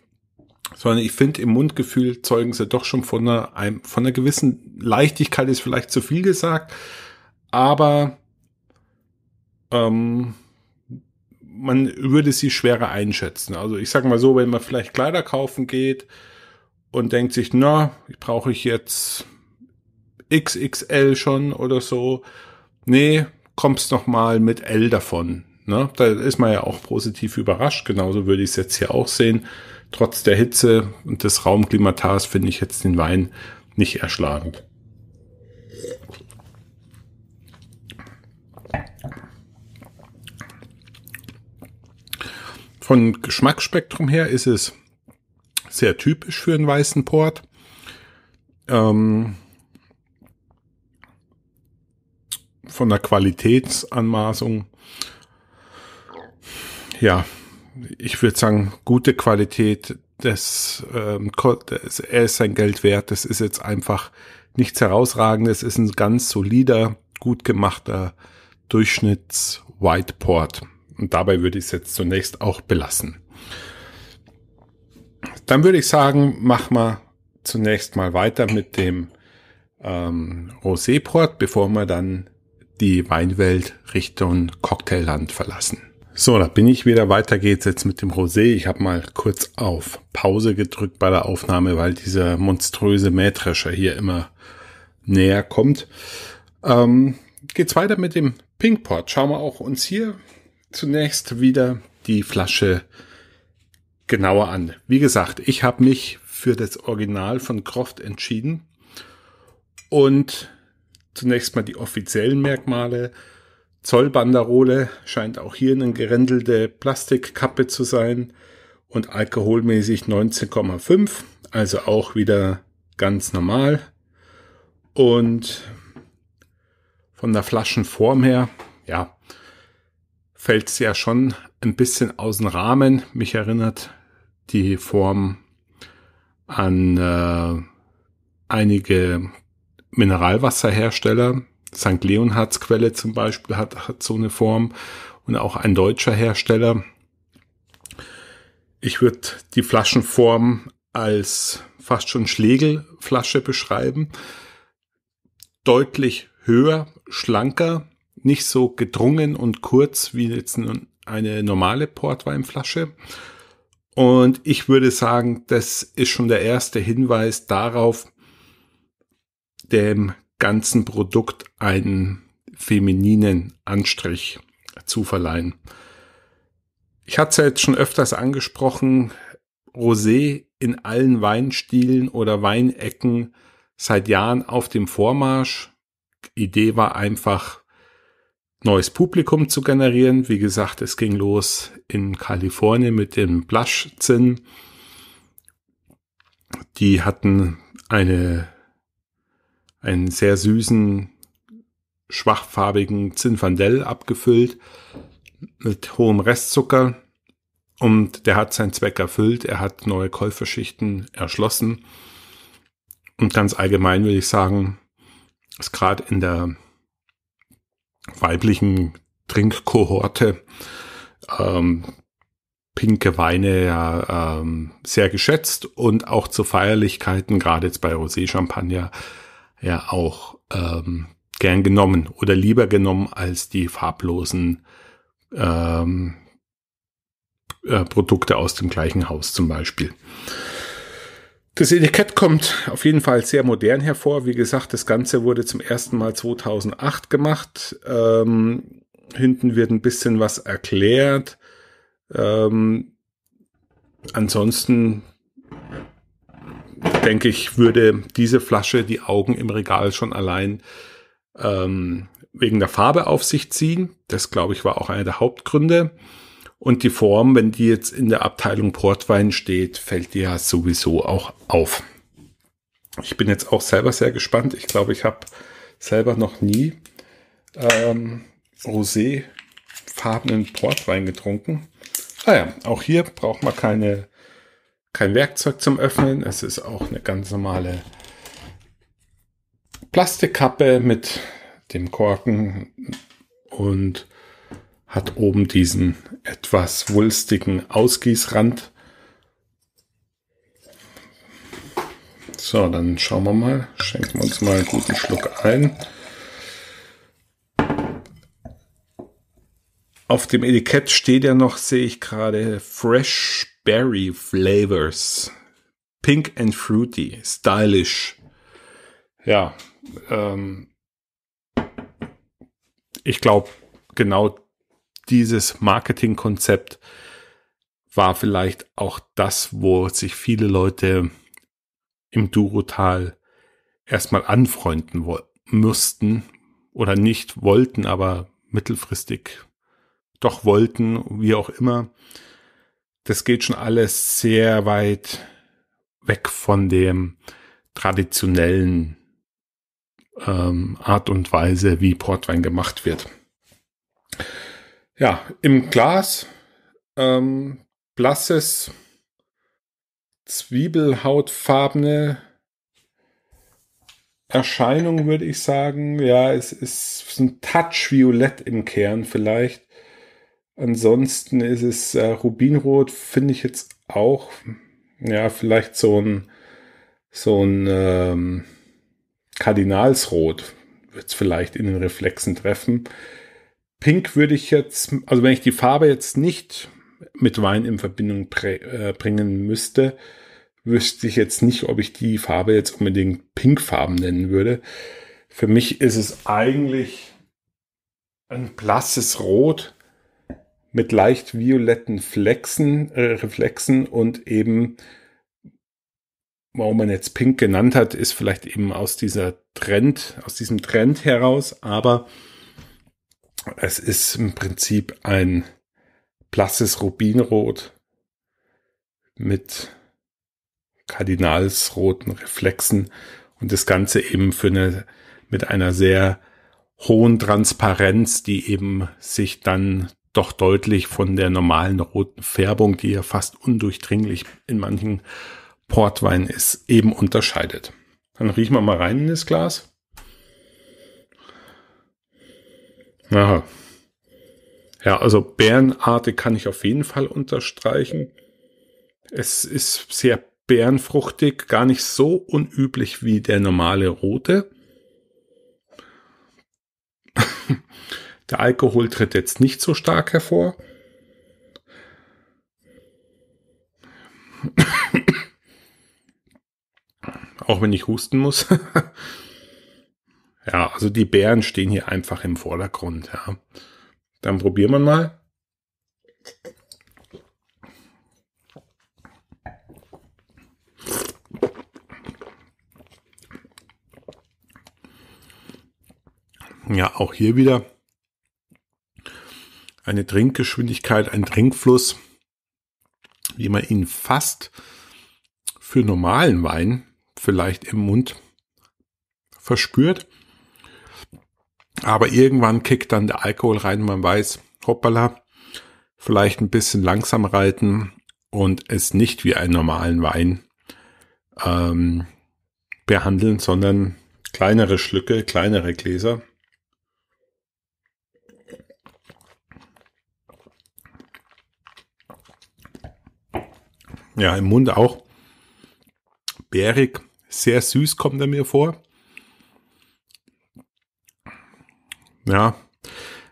sondern ich finde, im Mundgefühl zeugen sie doch schon von einer, einem, von einer gewissen Leichtigkeit, ist vielleicht zu viel gesagt, aber ähm, man würde sie schwerer einschätzen. Also ich sag mal so, wenn man vielleicht Kleider kaufen geht und denkt sich, na, ich brauche ich jetzt XXL schon oder so. Nee, kommst noch mal mit L davon. Ne? Da ist man ja auch positiv überrascht. Genauso würde ich es jetzt hier auch sehen trotz der Hitze und des Raumklimatars finde ich jetzt den Wein nicht erschlagend. Von Geschmacksspektrum her ist es sehr typisch für einen weißen Port. Ähm, von der Qualitätsanmaßung, ja, ich würde sagen, gute Qualität. Das, ähm, das, er ist sein Geld wert. Das ist jetzt einfach nichts herausragendes. Ist ein ganz solider, gut gemachter Durchschnitts-White Port. Und dabei würde ich es jetzt zunächst auch belassen. Dann würde ich sagen, mach mal zunächst mal weiter mit dem ähm, Rosé Port, bevor wir dann die Weinwelt Richtung Cocktailland verlassen. So, da bin ich wieder. Weiter geht's jetzt mit dem Rosé. Ich habe mal kurz auf Pause gedrückt bei der Aufnahme, weil dieser monströse Mähdrescher hier immer näher kommt. Ähm, geht's weiter mit dem Pinkport. Schauen wir auch uns hier zunächst wieder die Flasche genauer an. Wie gesagt, ich habe mich für das Original von Croft entschieden und zunächst mal die offiziellen Merkmale Zollbanderole scheint auch hier eine gerändelte Plastikkappe zu sein und alkoholmäßig 19,5, also auch wieder ganz normal. Und von der Flaschenform her, ja, fällt es ja schon ein bisschen aus dem Rahmen. Mich erinnert die Form an äh, einige Mineralwasserhersteller, St. Leonhards Quelle zum Beispiel hat, hat so eine Form und auch ein deutscher Hersteller. Ich würde die Flaschenform als fast schon Schlegelflasche beschreiben. Deutlich höher, schlanker, nicht so gedrungen und kurz wie jetzt eine normale Portweinflasche. Und ich würde sagen, das ist schon der erste Hinweis darauf, dem ganzen Produkt einen femininen Anstrich zu verleihen. Ich hatte es ja jetzt schon öfters angesprochen, Rosé in allen Weinstilen oder Weinecken seit Jahren auf dem Vormarsch. Idee war einfach, neues Publikum zu generieren. Wie gesagt, es ging los in Kalifornien mit dem Blush Zinn. Die hatten eine einen sehr süßen, schwachfarbigen Zinfandel abgefüllt mit hohem Restzucker. Und der hat seinen Zweck erfüllt. Er hat neue Käuferschichten erschlossen. Und ganz allgemein würde ich sagen, ist gerade in der weiblichen Trinkkohorte ähm, pinke Weine ja ähm, sehr geschätzt und auch zu Feierlichkeiten, gerade jetzt bei Rosé Champagner, ja auch ähm, gern genommen oder lieber genommen als die farblosen ähm, äh, Produkte aus dem gleichen Haus zum Beispiel. Das Etikett kommt auf jeden Fall sehr modern hervor. Wie gesagt, das Ganze wurde zum ersten Mal 2008 gemacht. Ähm, hinten wird ein bisschen was erklärt. Ähm, ansonsten denke ich, würde diese Flasche die Augen im Regal schon allein ähm, wegen der Farbe auf sich ziehen. Das, glaube ich, war auch einer der Hauptgründe. Und die Form, wenn die jetzt in der Abteilung Portwein steht, fällt die ja sowieso auch auf. Ich bin jetzt auch selber sehr gespannt. Ich glaube, ich habe selber noch nie ähm, roséfarbenen Portwein getrunken. Naja, ah auch hier braucht man keine kein Werkzeug zum Öffnen. Es ist auch eine ganz normale Plastikkappe mit dem Korken und hat oben diesen etwas wulstigen Ausgießrand. So, dann schauen wir mal. Schenken wir uns mal einen guten Schluck ein. Auf dem Etikett steht ja noch, sehe ich gerade, Fresh Berry Flavors. Pink and fruity, stylish. Ja, ähm, ich glaube, genau dieses Marketingkonzept war vielleicht auch das, wo sich viele Leute im Durotal erstmal anfreunden müssten oder nicht wollten, aber mittelfristig doch wollten, wie auch immer das geht schon alles sehr weit weg von dem traditionellen ähm, Art und Weise, wie Portwein gemacht wird. Ja, im Glas ähm, blasses, zwiebelhautfarbene Erscheinung, würde ich sagen. Ja, es ist ein Touch violett im Kern vielleicht. Ansonsten ist es äh, Rubinrot, finde ich jetzt auch, ja, vielleicht so ein, so ein ähm, Kardinalsrot wird es vielleicht in den Reflexen treffen. Pink würde ich jetzt, also wenn ich die Farbe jetzt nicht mit Wein in Verbindung äh, bringen müsste, wüsste ich jetzt nicht, ob ich die Farbe jetzt unbedingt pinkfarben nennen würde. Für mich ist es eigentlich ein blasses Rot, mit leicht violetten Flexen, äh, Reflexen und eben, warum man jetzt pink genannt hat, ist vielleicht eben aus dieser Trend, aus diesem Trend heraus, aber es ist im Prinzip ein blasses Rubinrot mit kardinalsroten Reflexen und das Ganze eben für eine, mit einer sehr hohen Transparenz, die eben sich dann doch deutlich von der normalen roten Färbung, die ja fast undurchdringlich in manchen Portweinen ist, eben unterscheidet. Dann riechen wir mal rein in das Glas. Aha. Ja, also Bärenarte kann ich auf jeden Fall unterstreichen. Es ist sehr bärenfruchtig, gar nicht so unüblich wie der normale rote. Der Alkohol tritt jetzt nicht so stark hervor. Auch wenn ich husten muss. ja, also die Bären stehen hier einfach im Vordergrund. Ja. Dann probieren wir mal. Ja, auch hier wieder eine Trinkgeschwindigkeit, ein Trinkfluss, wie man ihn fast für normalen Wein vielleicht im Mund verspürt. Aber irgendwann kickt dann der Alkohol rein und man weiß, hoppala, vielleicht ein bisschen langsam reiten und es nicht wie einen normalen Wein ähm, behandeln, sondern kleinere Schlücke, kleinere Gläser. Ja, im Mund auch. Bärig, sehr süß kommt er mir vor. Ja,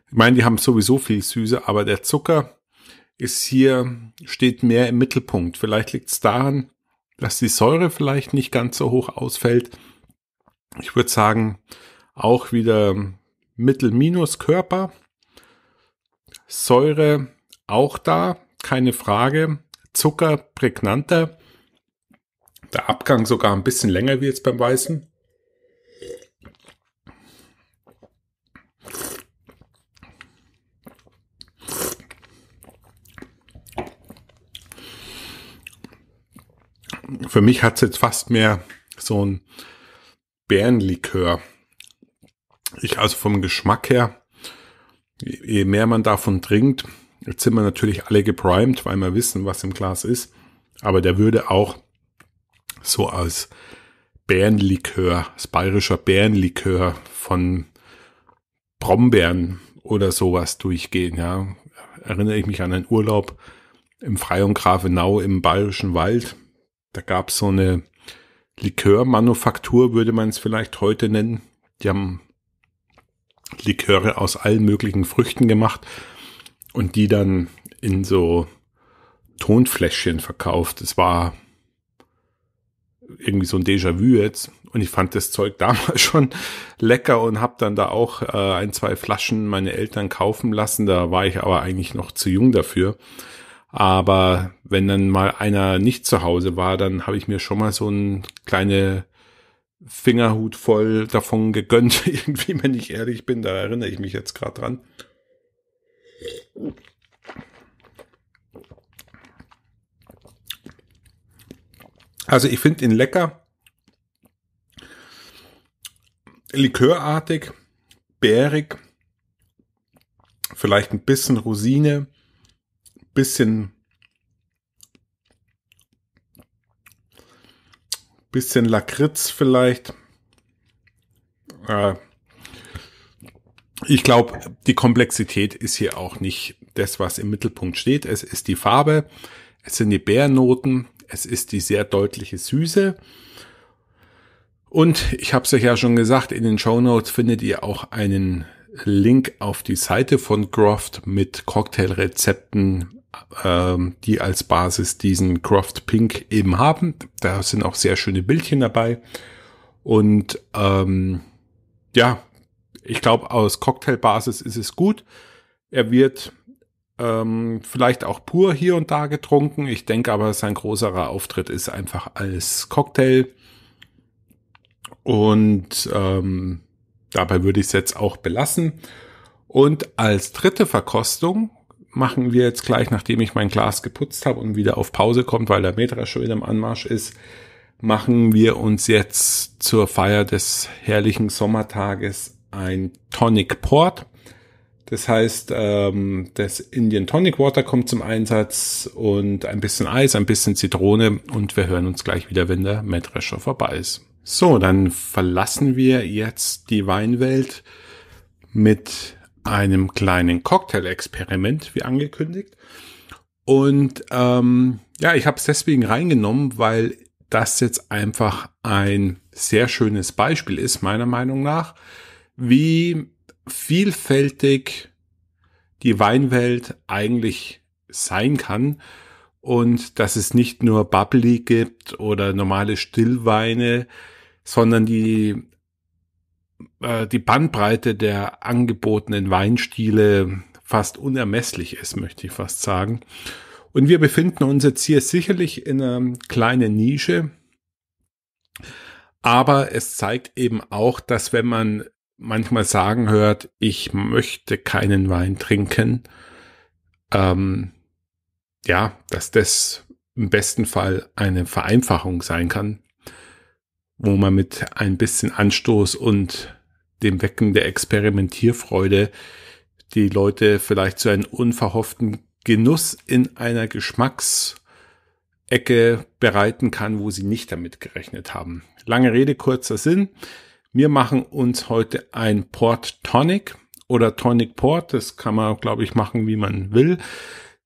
ich meine, die haben sowieso viel Süße, aber der Zucker ist hier, steht mehr im Mittelpunkt. Vielleicht liegt es daran, dass die Säure vielleicht nicht ganz so hoch ausfällt. Ich würde sagen, auch wieder Mittel-Minus-Körper. Säure auch da, keine Frage. Zucker prägnanter, der Abgang sogar ein bisschen länger wie jetzt beim Weißen. Für mich hat es jetzt fast mehr so ein Bärenlikör. Ich also vom Geschmack her, je mehr man davon trinkt, Jetzt sind wir natürlich alle geprimed, weil wir wissen, was im Glas ist. Aber der würde auch so als Bärenlikör, als bayerischer Bärenlikör von Brombeeren oder sowas durchgehen. Ja, erinnere ich mich an einen Urlaub im Freien Grafenau im bayerischen Wald. Da gab es so eine Likörmanufaktur, würde man es vielleicht heute nennen. Die haben Liköre aus allen möglichen Früchten gemacht und die dann in so Tonfläschchen verkauft. Es war irgendwie so ein Déjà-vu jetzt. Und ich fand das Zeug damals schon lecker und habe dann da auch äh, ein, zwei Flaschen meine Eltern kaufen lassen. Da war ich aber eigentlich noch zu jung dafür. Aber wenn dann mal einer nicht zu Hause war, dann habe ich mir schon mal so einen kleinen Fingerhut voll davon gegönnt, irgendwie, wenn ich ehrlich bin. Da erinnere ich mich jetzt gerade dran. Also ich finde ihn lecker, likörartig, bärig, vielleicht ein bisschen Rosine, bisschen bisschen Lakritz vielleicht. Äh, ich glaube, die Komplexität ist hier auch nicht das, was im Mittelpunkt steht. Es ist die Farbe, es sind die Bärnoten, es ist die sehr deutliche Süße. Und ich habe es euch ja schon gesagt, in den Show Notes findet ihr auch einen Link auf die Seite von Croft mit Cocktailrezepten, ähm, die als Basis diesen Croft Pink eben haben. Da sind auch sehr schöne Bildchen dabei. Und ähm, ja, ich glaube, aus Cocktailbasis ist es gut. Er wird ähm, vielleicht auch pur hier und da getrunken. Ich denke aber, sein großerer Auftritt ist einfach als Cocktail. Und ähm, dabei würde ich es jetzt auch belassen. Und als dritte Verkostung machen wir jetzt gleich, nachdem ich mein Glas geputzt habe und wieder auf Pause kommt, weil der Metra schon wieder im Anmarsch ist, machen wir uns jetzt zur Feier des herrlichen Sommertages ein Tonic Port. Das heißt, ähm, das Indian Tonic Water kommt zum Einsatz und ein bisschen Eis, ein bisschen Zitrone und wir hören uns gleich wieder, wenn der Mähdrescher vorbei ist. So, dann verlassen wir jetzt die Weinwelt mit einem kleinen Cocktail-Experiment, wie angekündigt. Und ähm, ja, ich habe es deswegen reingenommen, weil das jetzt einfach ein sehr schönes Beispiel ist, meiner Meinung nach, wie vielfältig die Weinwelt eigentlich sein kann und dass es nicht nur Bubbly gibt oder normale Stillweine, sondern die äh, die Bandbreite der angebotenen Weinstile fast unermesslich ist, möchte ich fast sagen. Und wir befinden uns jetzt hier sicherlich in einer kleinen Nische, aber es zeigt eben auch, dass wenn man manchmal sagen hört, ich möchte keinen Wein trinken, ähm, ja, dass das im besten Fall eine Vereinfachung sein kann, wo man mit ein bisschen Anstoß und dem Wecken der Experimentierfreude die Leute vielleicht zu einem unverhofften Genuss in einer Geschmacksecke bereiten kann, wo sie nicht damit gerechnet haben. Lange Rede, kurzer Sinn. Wir machen uns heute ein Port Tonic oder Tonic Port. Das kann man, glaube ich, machen, wie man will.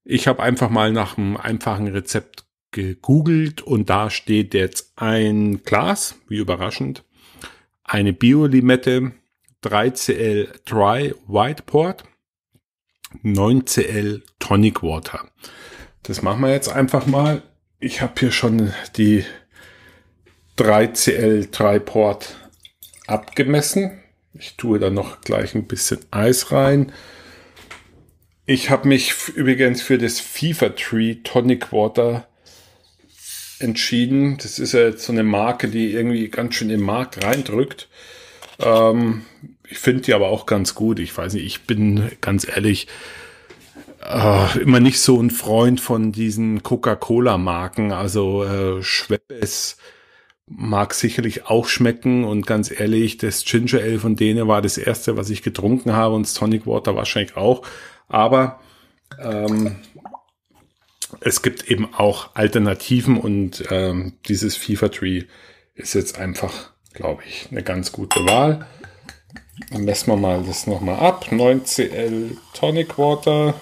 Ich habe einfach mal nach einem einfachen Rezept gegoogelt und da steht jetzt ein Glas, wie überraschend, eine Bio-Limette, 3CL Dry White Port, 9CL Tonic Water. Das machen wir jetzt einfach mal. Ich habe hier schon die 3CL Dry Port abgemessen. Ich tue da noch gleich ein bisschen Eis rein. Ich habe mich übrigens für das FIFA Tree Tonic Water entschieden. Das ist ja jetzt so eine Marke, die irgendwie ganz schön im Markt reindrückt. Ähm, ich finde die aber auch ganz gut. Ich weiß nicht, ich bin ganz ehrlich äh, immer nicht so ein Freund von diesen Coca-Cola-Marken, also äh, Schweppes, mag sicherlich auch schmecken und ganz ehrlich, das Ginger Ale von denen war das erste, was ich getrunken habe und das Tonic Water wahrscheinlich auch. Aber ähm, es gibt eben auch Alternativen und ähm, dieses FIFA Tree ist jetzt einfach, glaube ich, eine ganz gute Wahl. Dann messen wir mal das nochmal ab. 9cl Tonic Water.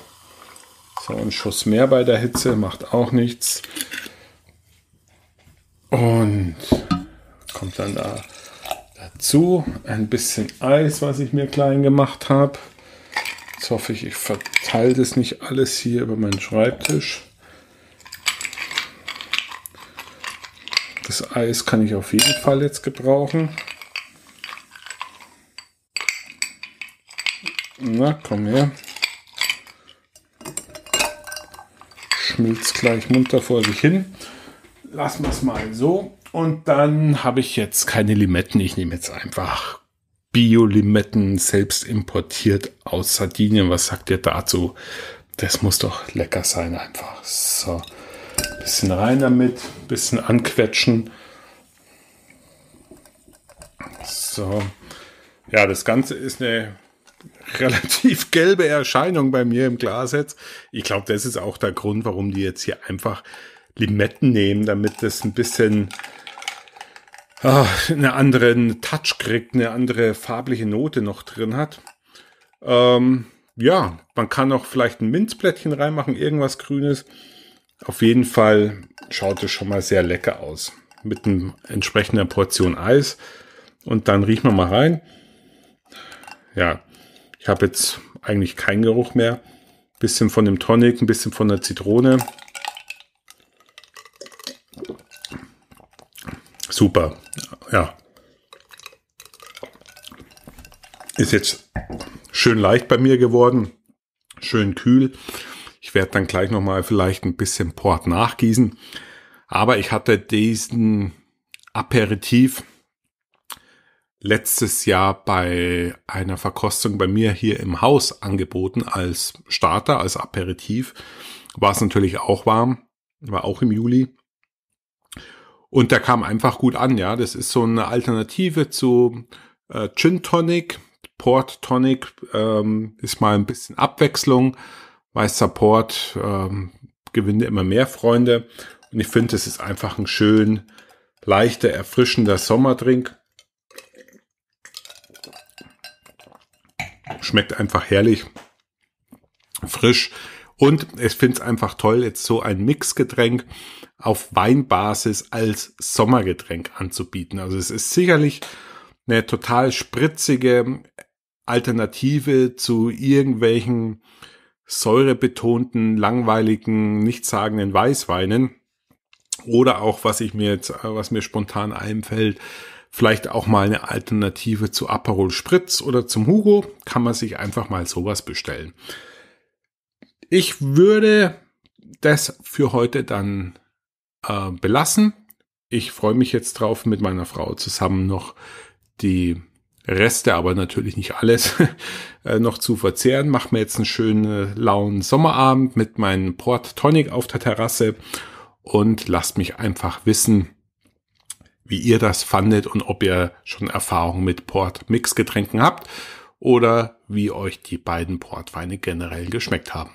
So ein Schuss mehr bei der Hitze macht auch nichts. Und kommt dann da dazu ein bisschen Eis, was ich mir klein gemacht habe. Jetzt hoffe ich, ich verteile das nicht alles hier über meinen Schreibtisch. Das Eis kann ich auf jeden Fall jetzt gebrauchen. Na, komm her. Schmilzt gleich munter vor sich hin lassen wir es mal so. Und dann habe ich jetzt keine Limetten. Ich nehme jetzt einfach Bio-Limetten, selbst importiert aus Sardinien. Was sagt ihr dazu? Das muss doch lecker sein einfach. So, bisschen rein damit, bisschen anquetschen. So, ja, das Ganze ist eine relativ gelbe Erscheinung bei mir im Glas jetzt. Ich glaube, das ist auch der Grund, warum die jetzt hier einfach Limetten nehmen, damit das ein bisschen ah, eine andere Touch kriegt, eine andere farbliche Note noch drin hat. Ähm, ja, man kann auch vielleicht ein Minzblättchen reinmachen, irgendwas Grünes. Auf jeden Fall schaut es schon mal sehr lecker aus. Mit einer entsprechenden Portion Eis. Und dann riechen wir mal rein. Ja, ich habe jetzt eigentlich keinen Geruch mehr. Bisschen von dem Tonic, ein bisschen von der Zitrone. super. Ja. Ist jetzt schön leicht bei mir geworden. Schön kühl. Ich werde dann gleich nochmal vielleicht ein bisschen Port nachgießen. Aber ich hatte diesen Aperitif letztes Jahr bei einer Verkostung bei mir hier im Haus angeboten als Starter, als Aperitif. War es natürlich auch warm, war auch im Juli. Und der kam einfach gut an, ja. Das ist so eine Alternative zu äh, Gin Tonic, Port Tonic, ähm, ist mal ein bisschen Abwechslung. Weißer Port ähm, gewinnt immer mehr Freunde. Und ich finde, es ist einfach ein schön leichter, erfrischender Sommerdrink. Schmeckt einfach herrlich, frisch. Und ich finde es einfach toll, jetzt so ein Mixgetränk auf Weinbasis als Sommergetränk anzubieten. Also es ist sicherlich eine total spritzige Alternative zu irgendwelchen säurebetonten, langweiligen, nichtssagenden Weißweinen. Oder auch, was ich mir jetzt, äh, was mir spontan einfällt, vielleicht auch mal eine Alternative zu Aperol Spritz oder zum Hugo, kann man sich einfach mal sowas bestellen. Ich würde das für heute dann äh, belassen. Ich freue mich jetzt drauf, mit meiner Frau zusammen noch die Reste, aber natürlich nicht alles, äh, noch zu verzehren. Mach mir jetzt einen schönen äh, lauen Sommerabend mit meinem Port Tonic auf der Terrasse und lasst mich einfach wissen, wie ihr das fandet und ob ihr schon Erfahrung mit Port-Mix-Getränken habt oder wie euch die beiden Portweine generell geschmeckt haben.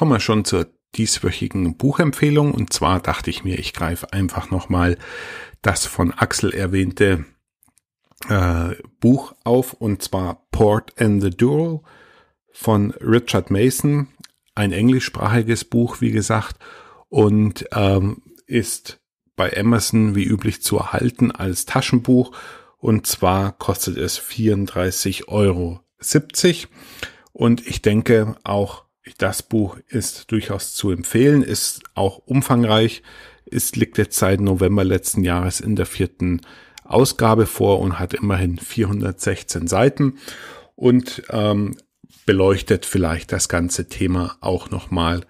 Kommen wir schon zur dieswöchigen Buchempfehlung. Und zwar dachte ich mir, ich greife einfach nochmal das von Axel erwähnte äh, Buch auf, und zwar Port and the Duel von Richard Mason. Ein englischsprachiges Buch, wie gesagt, und ähm, ist bei Amazon wie üblich zu erhalten als Taschenbuch. Und zwar kostet es 34,70 Euro. Und ich denke, auch das Buch ist durchaus zu empfehlen, ist auch umfangreich, ist liegt jetzt seit November letzten Jahres in der vierten Ausgabe vor und hat immerhin 416 Seiten und ähm, beleuchtet vielleicht das ganze Thema auch nochmal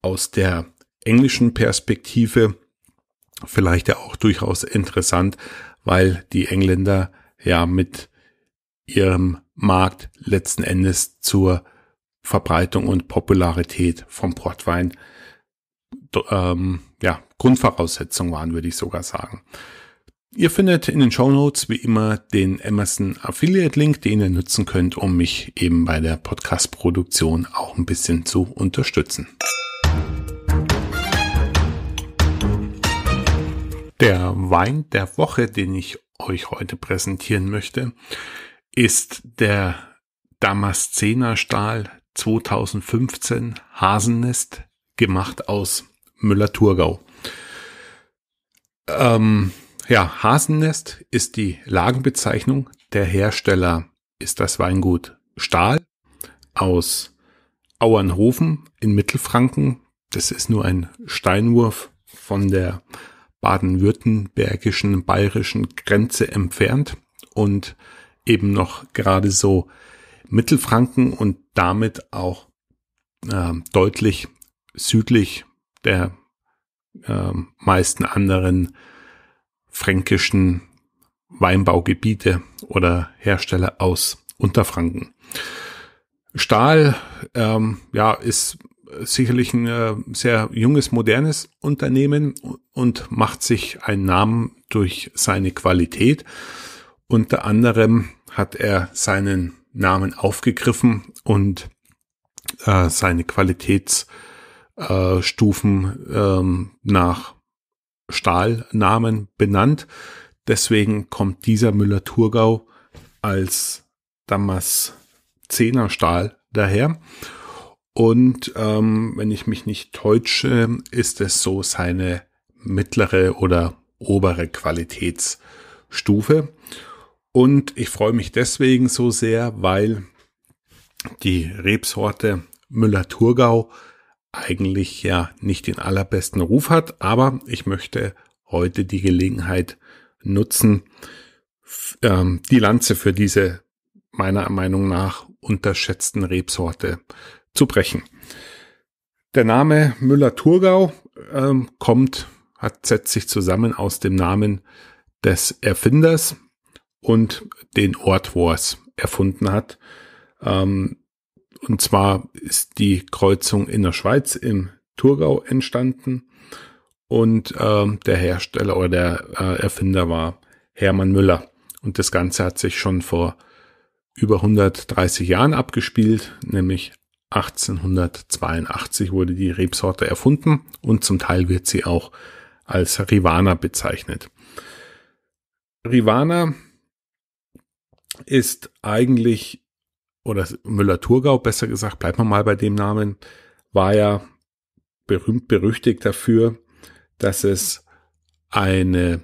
aus der englischen Perspektive. Vielleicht ja auch durchaus interessant, weil die Engländer ja mit ihrem Markt letzten Endes zur Verbreitung und Popularität vom Portwein ähm, ja, Grundvoraussetzung waren, würde ich sogar sagen. Ihr findet in den Show Notes wie immer den Emerson Affiliate Link, den ihr nutzen könnt, um mich eben bei der Podcast Produktion auch ein bisschen zu unterstützen. Der Wein der Woche, den ich euch heute präsentieren möchte, ist der Damascener Stahl 2015 Hasennest gemacht aus Müller-Thurgau. Ähm, ja, Hasennest ist die Lagenbezeichnung. Der Hersteller ist das Weingut Stahl aus Auernhofen in Mittelfranken. Das ist nur ein Steinwurf von der baden-württembergischen, bayerischen Grenze entfernt und eben noch gerade so Mittelfranken und damit auch äh, deutlich südlich der äh, meisten anderen fränkischen Weinbaugebiete oder Hersteller aus Unterfranken. Stahl, ähm, ja, ist sicherlich ein äh, sehr junges, modernes Unternehmen und macht sich einen Namen durch seine Qualität. Unter anderem hat er seinen Namen aufgegriffen und äh, seine Qualitätsstufen ähm, nach Stahlnamen benannt. Deswegen kommt dieser Müller-Thurgau als Damas 10er Stahl daher. Und ähm, wenn ich mich nicht täusche, ist es so seine mittlere oder obere Qualitätsstufe. Und ich freue mich deswegen so sehr, weil die Rebsorte Müller-Thurgau eigentlich ja nicht den allerbesten Ruf hat, aber ich möchte heute die Gelegenheit nutzen, ähm, die Lanze für diese meiner Meinung nach unterschätzten Rebsorte zu brechen. Der Name Müller-Thurgau ähm, kommt, hat, setzt sich zusammen aus dem Namen des Erfinders und den Ort, wo er es erfunden hat. Ähm, und zwar ist die Kreuzung in der Schweiz im Thurgau entstanden und ähm, der Hersteller oder der äh, Erfinder war Hermann Müller. Und das Ganze hat sich schon vor über 130 Jahren abgespielt, nämlich 1882 wurde die Rebsorte erfunden und zum Teil wird sie auch als Rivana bezeichnet. Rivana ist eigentlich, oder Müller-Thurgau besser gesagt, bleibt man mal bei dem Namen, war ja berühmt berüchtigt dafür, dass es eine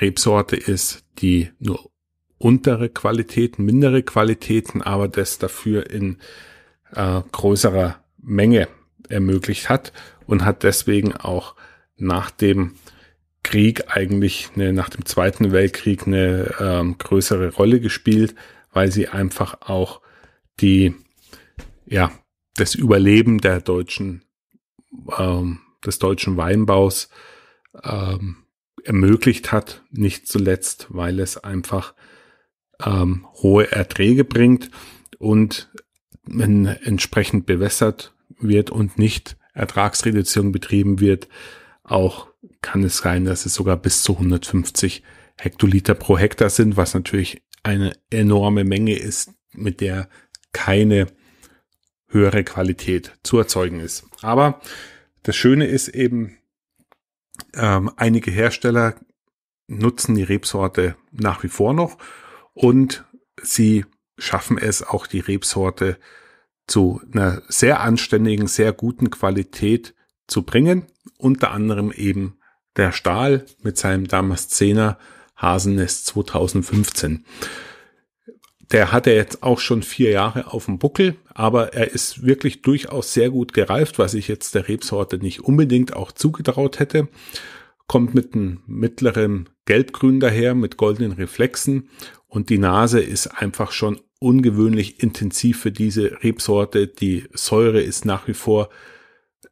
Rebsorte ist, die nur untere Qualitäten, mindere Qualitäten, aber das dafür in äh, größerer Menge ermöglicht hat und hat deswegen auch nach dem Krieg eigentlich eine, nach dem Zweiten Weltkrieg eine ähm, größere Rolle gespielt, weil sie einfach auch die, ja, das Überleben der deutschen, ähm, des deutschen Weinbaus ähm, ermöglicht hat, nicht zuletzt, weil es einfach ähm, hohe Erträge bringt und wenn entsprechend bewässert wird und nicht Ertragsreduzierung betrieben wird, auch kann es sein, dass es sogar bis zu 150 Hektoliter pro Hektar sind, was natürlich eine enorme Menge ist, mit der keine höhere Qualität zu erzeugen ist. Aber das Schöne ist eben, ähm, einige Hersteller nutzen die Rebsorte nach wie vor noch und sie schaffen es auch die Rebsorte zu einer sehr anständigen, sehr guten Qualität zu bringen, unter anderem eben der Stahl mit seinem damals Damaszener Hasennest 2015. Der hatte jetzt auch schon vier Jahre auf dem Buckel, aber er ist wirklich durchaus sehr gut gereift, was ich jetzt der Rebsorte nicht unbedingt auch zugetraut hätte. Kommt mit einem mittleren Gelbgrün daher, mit goldenen Reflexen und die Nase ist einfach schon ungewöhnlich intensiv für diese Rebsorte. Die Säure ist nach wie vor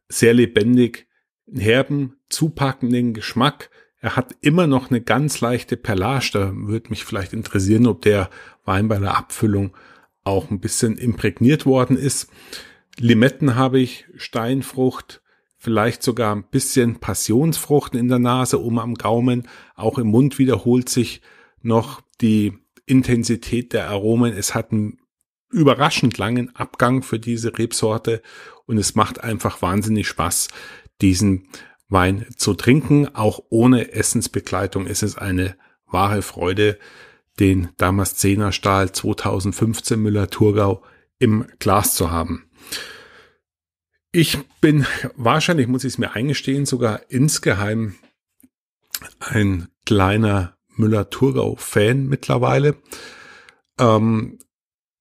sehr lebendig herben, zupackenden Geschmack. Er hat immer noch eine ganz leichte Perlage. Da würde mich vielleicht interessieren, ob der Wein bei der Abfüllung auch ein bisschen imprägniert worden ist. Limetten habe ich, Steinfrucht, vielleicht sogar ein bisschen Passionsfruchten in der Nase, oben am Gaumen. Auch im Mund wiederholt sich noch die Intensität der Aromen. Es hat einen überraschend langen Abgang für diese Rebsorte und es macht einfach wahnsinnig Spaß, diesen Wein zu trinken. Auch ohne Essensbegleitung ist es eine wahre Freude, den Damaszener Stahl 2015 Müller Thurgau im Glas zu haben. Ich bin wahrscheinlich, muss ich es mir eingestehen, sogar insgeheim ein kleiner Müller-Thurgau-Fan mittlerweile. Ähm,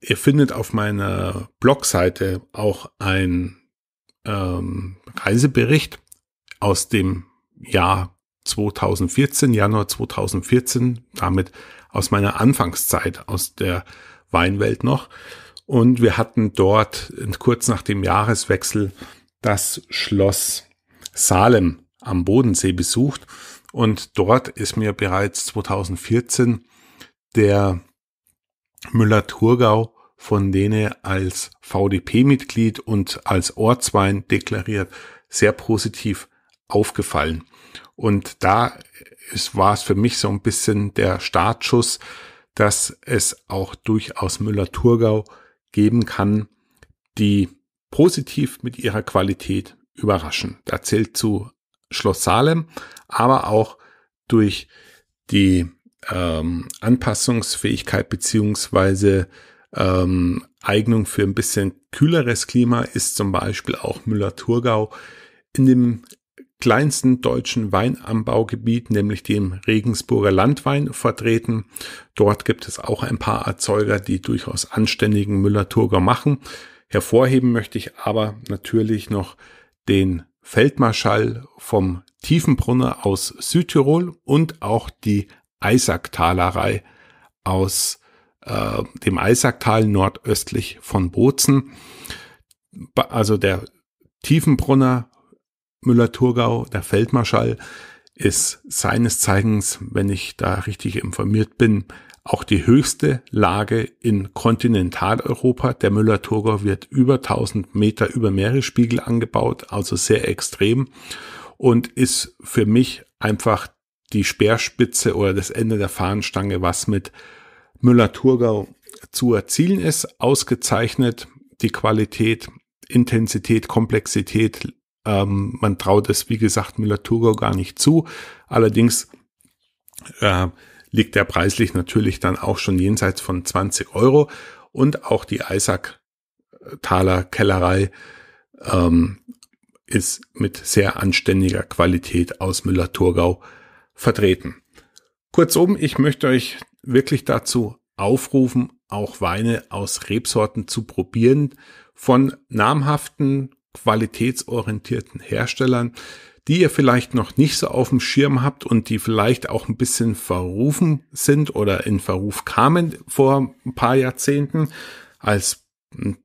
ihr findet auf meiner Blogseite auch ein ähm, Reisebericht aus dem Jahr 2014, Januar 2014, damit aus meiner Anfangszeit aus der Weinwelt noch. Und wir hatten dort kurz nach dem Jahreswechsel das Schloss Salem am Bodensee besucht. Und dort ist mir bereits 2014 der Müller-Thurgau von denen als VDP-Mitglied und als Ortswein deklariert, sehr positiv aufgefallen. Und da ist, war es für mich so ein bisschen der Startschuss, dass es auch durchaus Müller-Thurgau geben kann, die positiv mit ihrer Qualität überraschen. Da zählt zu Schloss Salem, aber auch durch die ähm, Anpassungsfähigkeit beziehungsweise ähm, Eignung für ein bisschen kühleres Klima ist zum Beispiel auch Müller-Thurgau in dem kleinsten deutschen Weinanbaugebiet, nämlich dem Regensburger Landwein, vertreten. Dort gibt es auch ein paar Erzeuger, die durchaus anständigen Müller-Thurgau machen. Hervorheben möchte ich aber natürlich noch den Feldmarschall vom Tiefenbrunner aus Südtirol und auch die Eisacktalerei aus äh, dem Eisacktal nordöstlich von Bozen. Also der Tiefenbrunner Müller-Thurgau, der Feldmarschall, ist seines Zeigens, wenn ich da richtig informiert bin, auch die höchste Lage in Kontinentaleuropa. Der Müller-Thurgau wird über 1000 Meter über Meeresspiegel angebaut, also sehr extrem und ist für mich einfach die Speerspitze oder das Ende der Fahnenstange, was mit Müller-Thurgau zu erzielen ist. Ausgezeichnet die Qualität, Intensität, Komplexität. Ähm, man traut es, wie gesagt, Müller-Thurgau gar nicht zu. Allerdings äh, liegt er preislich natürlich dann auch schon jenseits von 20 Euro. Und auch die Eisacktaler Kellerei ähm, ist mit sehr anständiger Qualität aus Müller-Thurgau vertreten. Kurzum, ich möchte euch wirklich dazu aufrufen, auch Weine aus Rebsorten zu probieren von namhaften, qualitätsorientierten Herstellern, die ihr vielleicht noch nicht so auf dem Schirm habt und die vielleicht auch ein bisschen verrufen sind oder in Verruf kamen vor ein paar Jahrzehnten. Als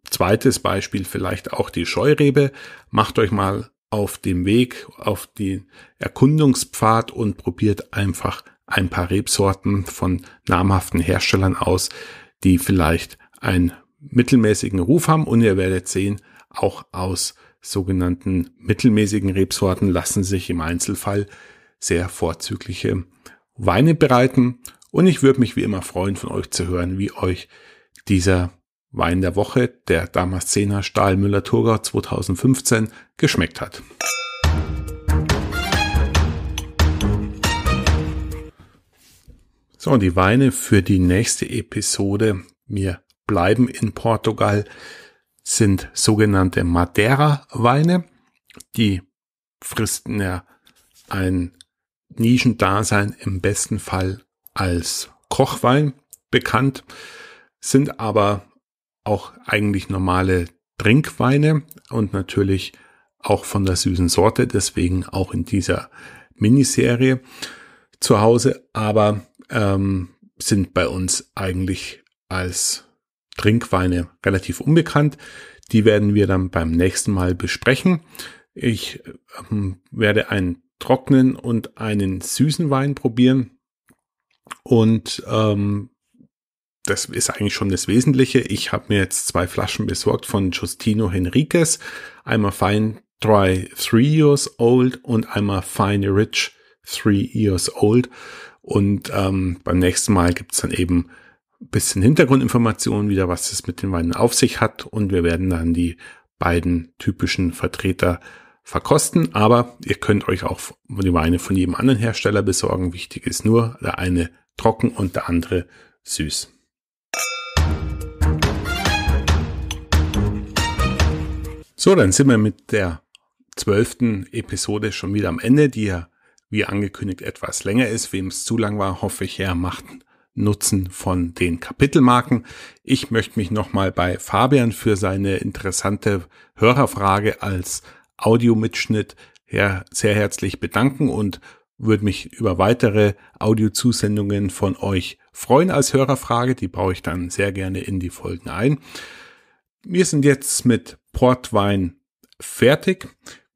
zweites Beispiel vielleicht auch die Scheurebe. Macht euch mal auf dem Weg, auf den Erkundungspfad und probiert einfach ein paar Rebsorten von namhaften Herstellern aus, die vielleicht einen mittelmäßigen Ruf haben und ihr werdet sehen, auch aus sogenannten mittelmäßigen Rebsorten lassen sich im Einzelfall sehr vorzügliche Weine bereiten. Und ich würde mich wie immer freuen, von euch zu hören, wie euch dieser Wein der Woche, der Damaszener Stahlmüller Thurgau 2015, geschmeckt hat. So, die Weine für die nächste Episode, wir bleiben in Portugal, sind sogenannte Madeira-Weine. Die fristen ja ein Nischendasein im besten Fall als Kochwein bekannt, sind aber auch eigentlich normale Trinkweine und natürlich auch von der süßen Sorte, deswegen auch in dieser Miniserie zu Hause, aber ähm, sind bei uns eigentlich als Trinkweine relativ unbekannt. Die werden wir dann beim nächsten Mal besprechen. Ich ähm, werde einen trockenen und einen süßen Wein probieren. Und ähm, das ist eigentlich schon das Wesentliche. Ich habe mir jetzt zwei Flaschen besorgt von Justino Henriquez. Einmal Fine Dry Three Years Old und einmal Fine Rich Three Years Old. Und ähm, beim nächsten Mal gibt es dann eben ein bisschen Hintergrundinformationen wieder, was es mit den Weinen auf sich hat. Und wir werden dann die beiden typischen Vertreter verkosten. Aber ihr könnt euch auch die Weine von jedem anderen Hersteller besorgen. Wichtig ist nur, der eine trocken und der andere süß. So, dann sind wir mit der zwölften Episode schon wieder am Ende, die ihr wie angekündigt, etwas länger ist. Wem es zu lang war, hoffe ich, er macht Nutzen von den Kapitelmarken. Ich möchte mich nochmal bei Fabian für seine interessante Hörerfrage als Audiomitschnitt her sehr herzlich bedanken und würde mich über weitere Audiozusendungen von euch freuen als Hörerfrage. Die baue ich dann sehr gerne in die Folgen ein. Wir sind jetzt mit Portwein fertig.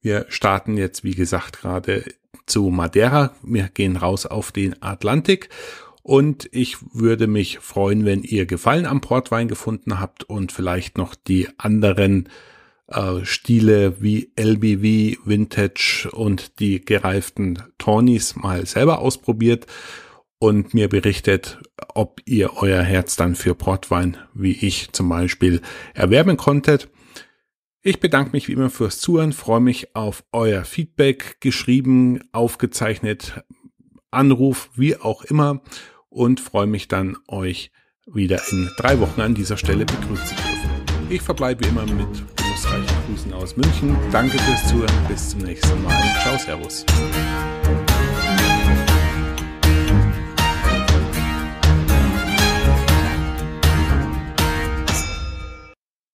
Wir starten jetzt, wie gesagt, gerade zu Madeira. Wir gehen raus auf den Atlantik. Und ich würde mich freuen, wenn ihr Gefallen am Portwein gefunden habt und vielleicht noch die anderen äh, Stile wie LBV, Vintage und die gereiften Tornis mal selber ausprobiert und mir berichtet, ob ihr euer Herz dann für Portwein, wie ich zum Beispiel, erwerben konntet. Ich bedanke mich wie immer fürs Zuhören, freue mich auf euer Feedback, geschrieben, aufgezeichnet, Anruf, wie auch immer und freue mich dann, euch wieder in drei Wochen an dieser Stelle begrüßen zu dürfen. Ich verbleibe wie immer mit genussreichen Grüßen aus München. Danke fürs Zuhören, bis zum nächsten Mal. Ciao, Servus.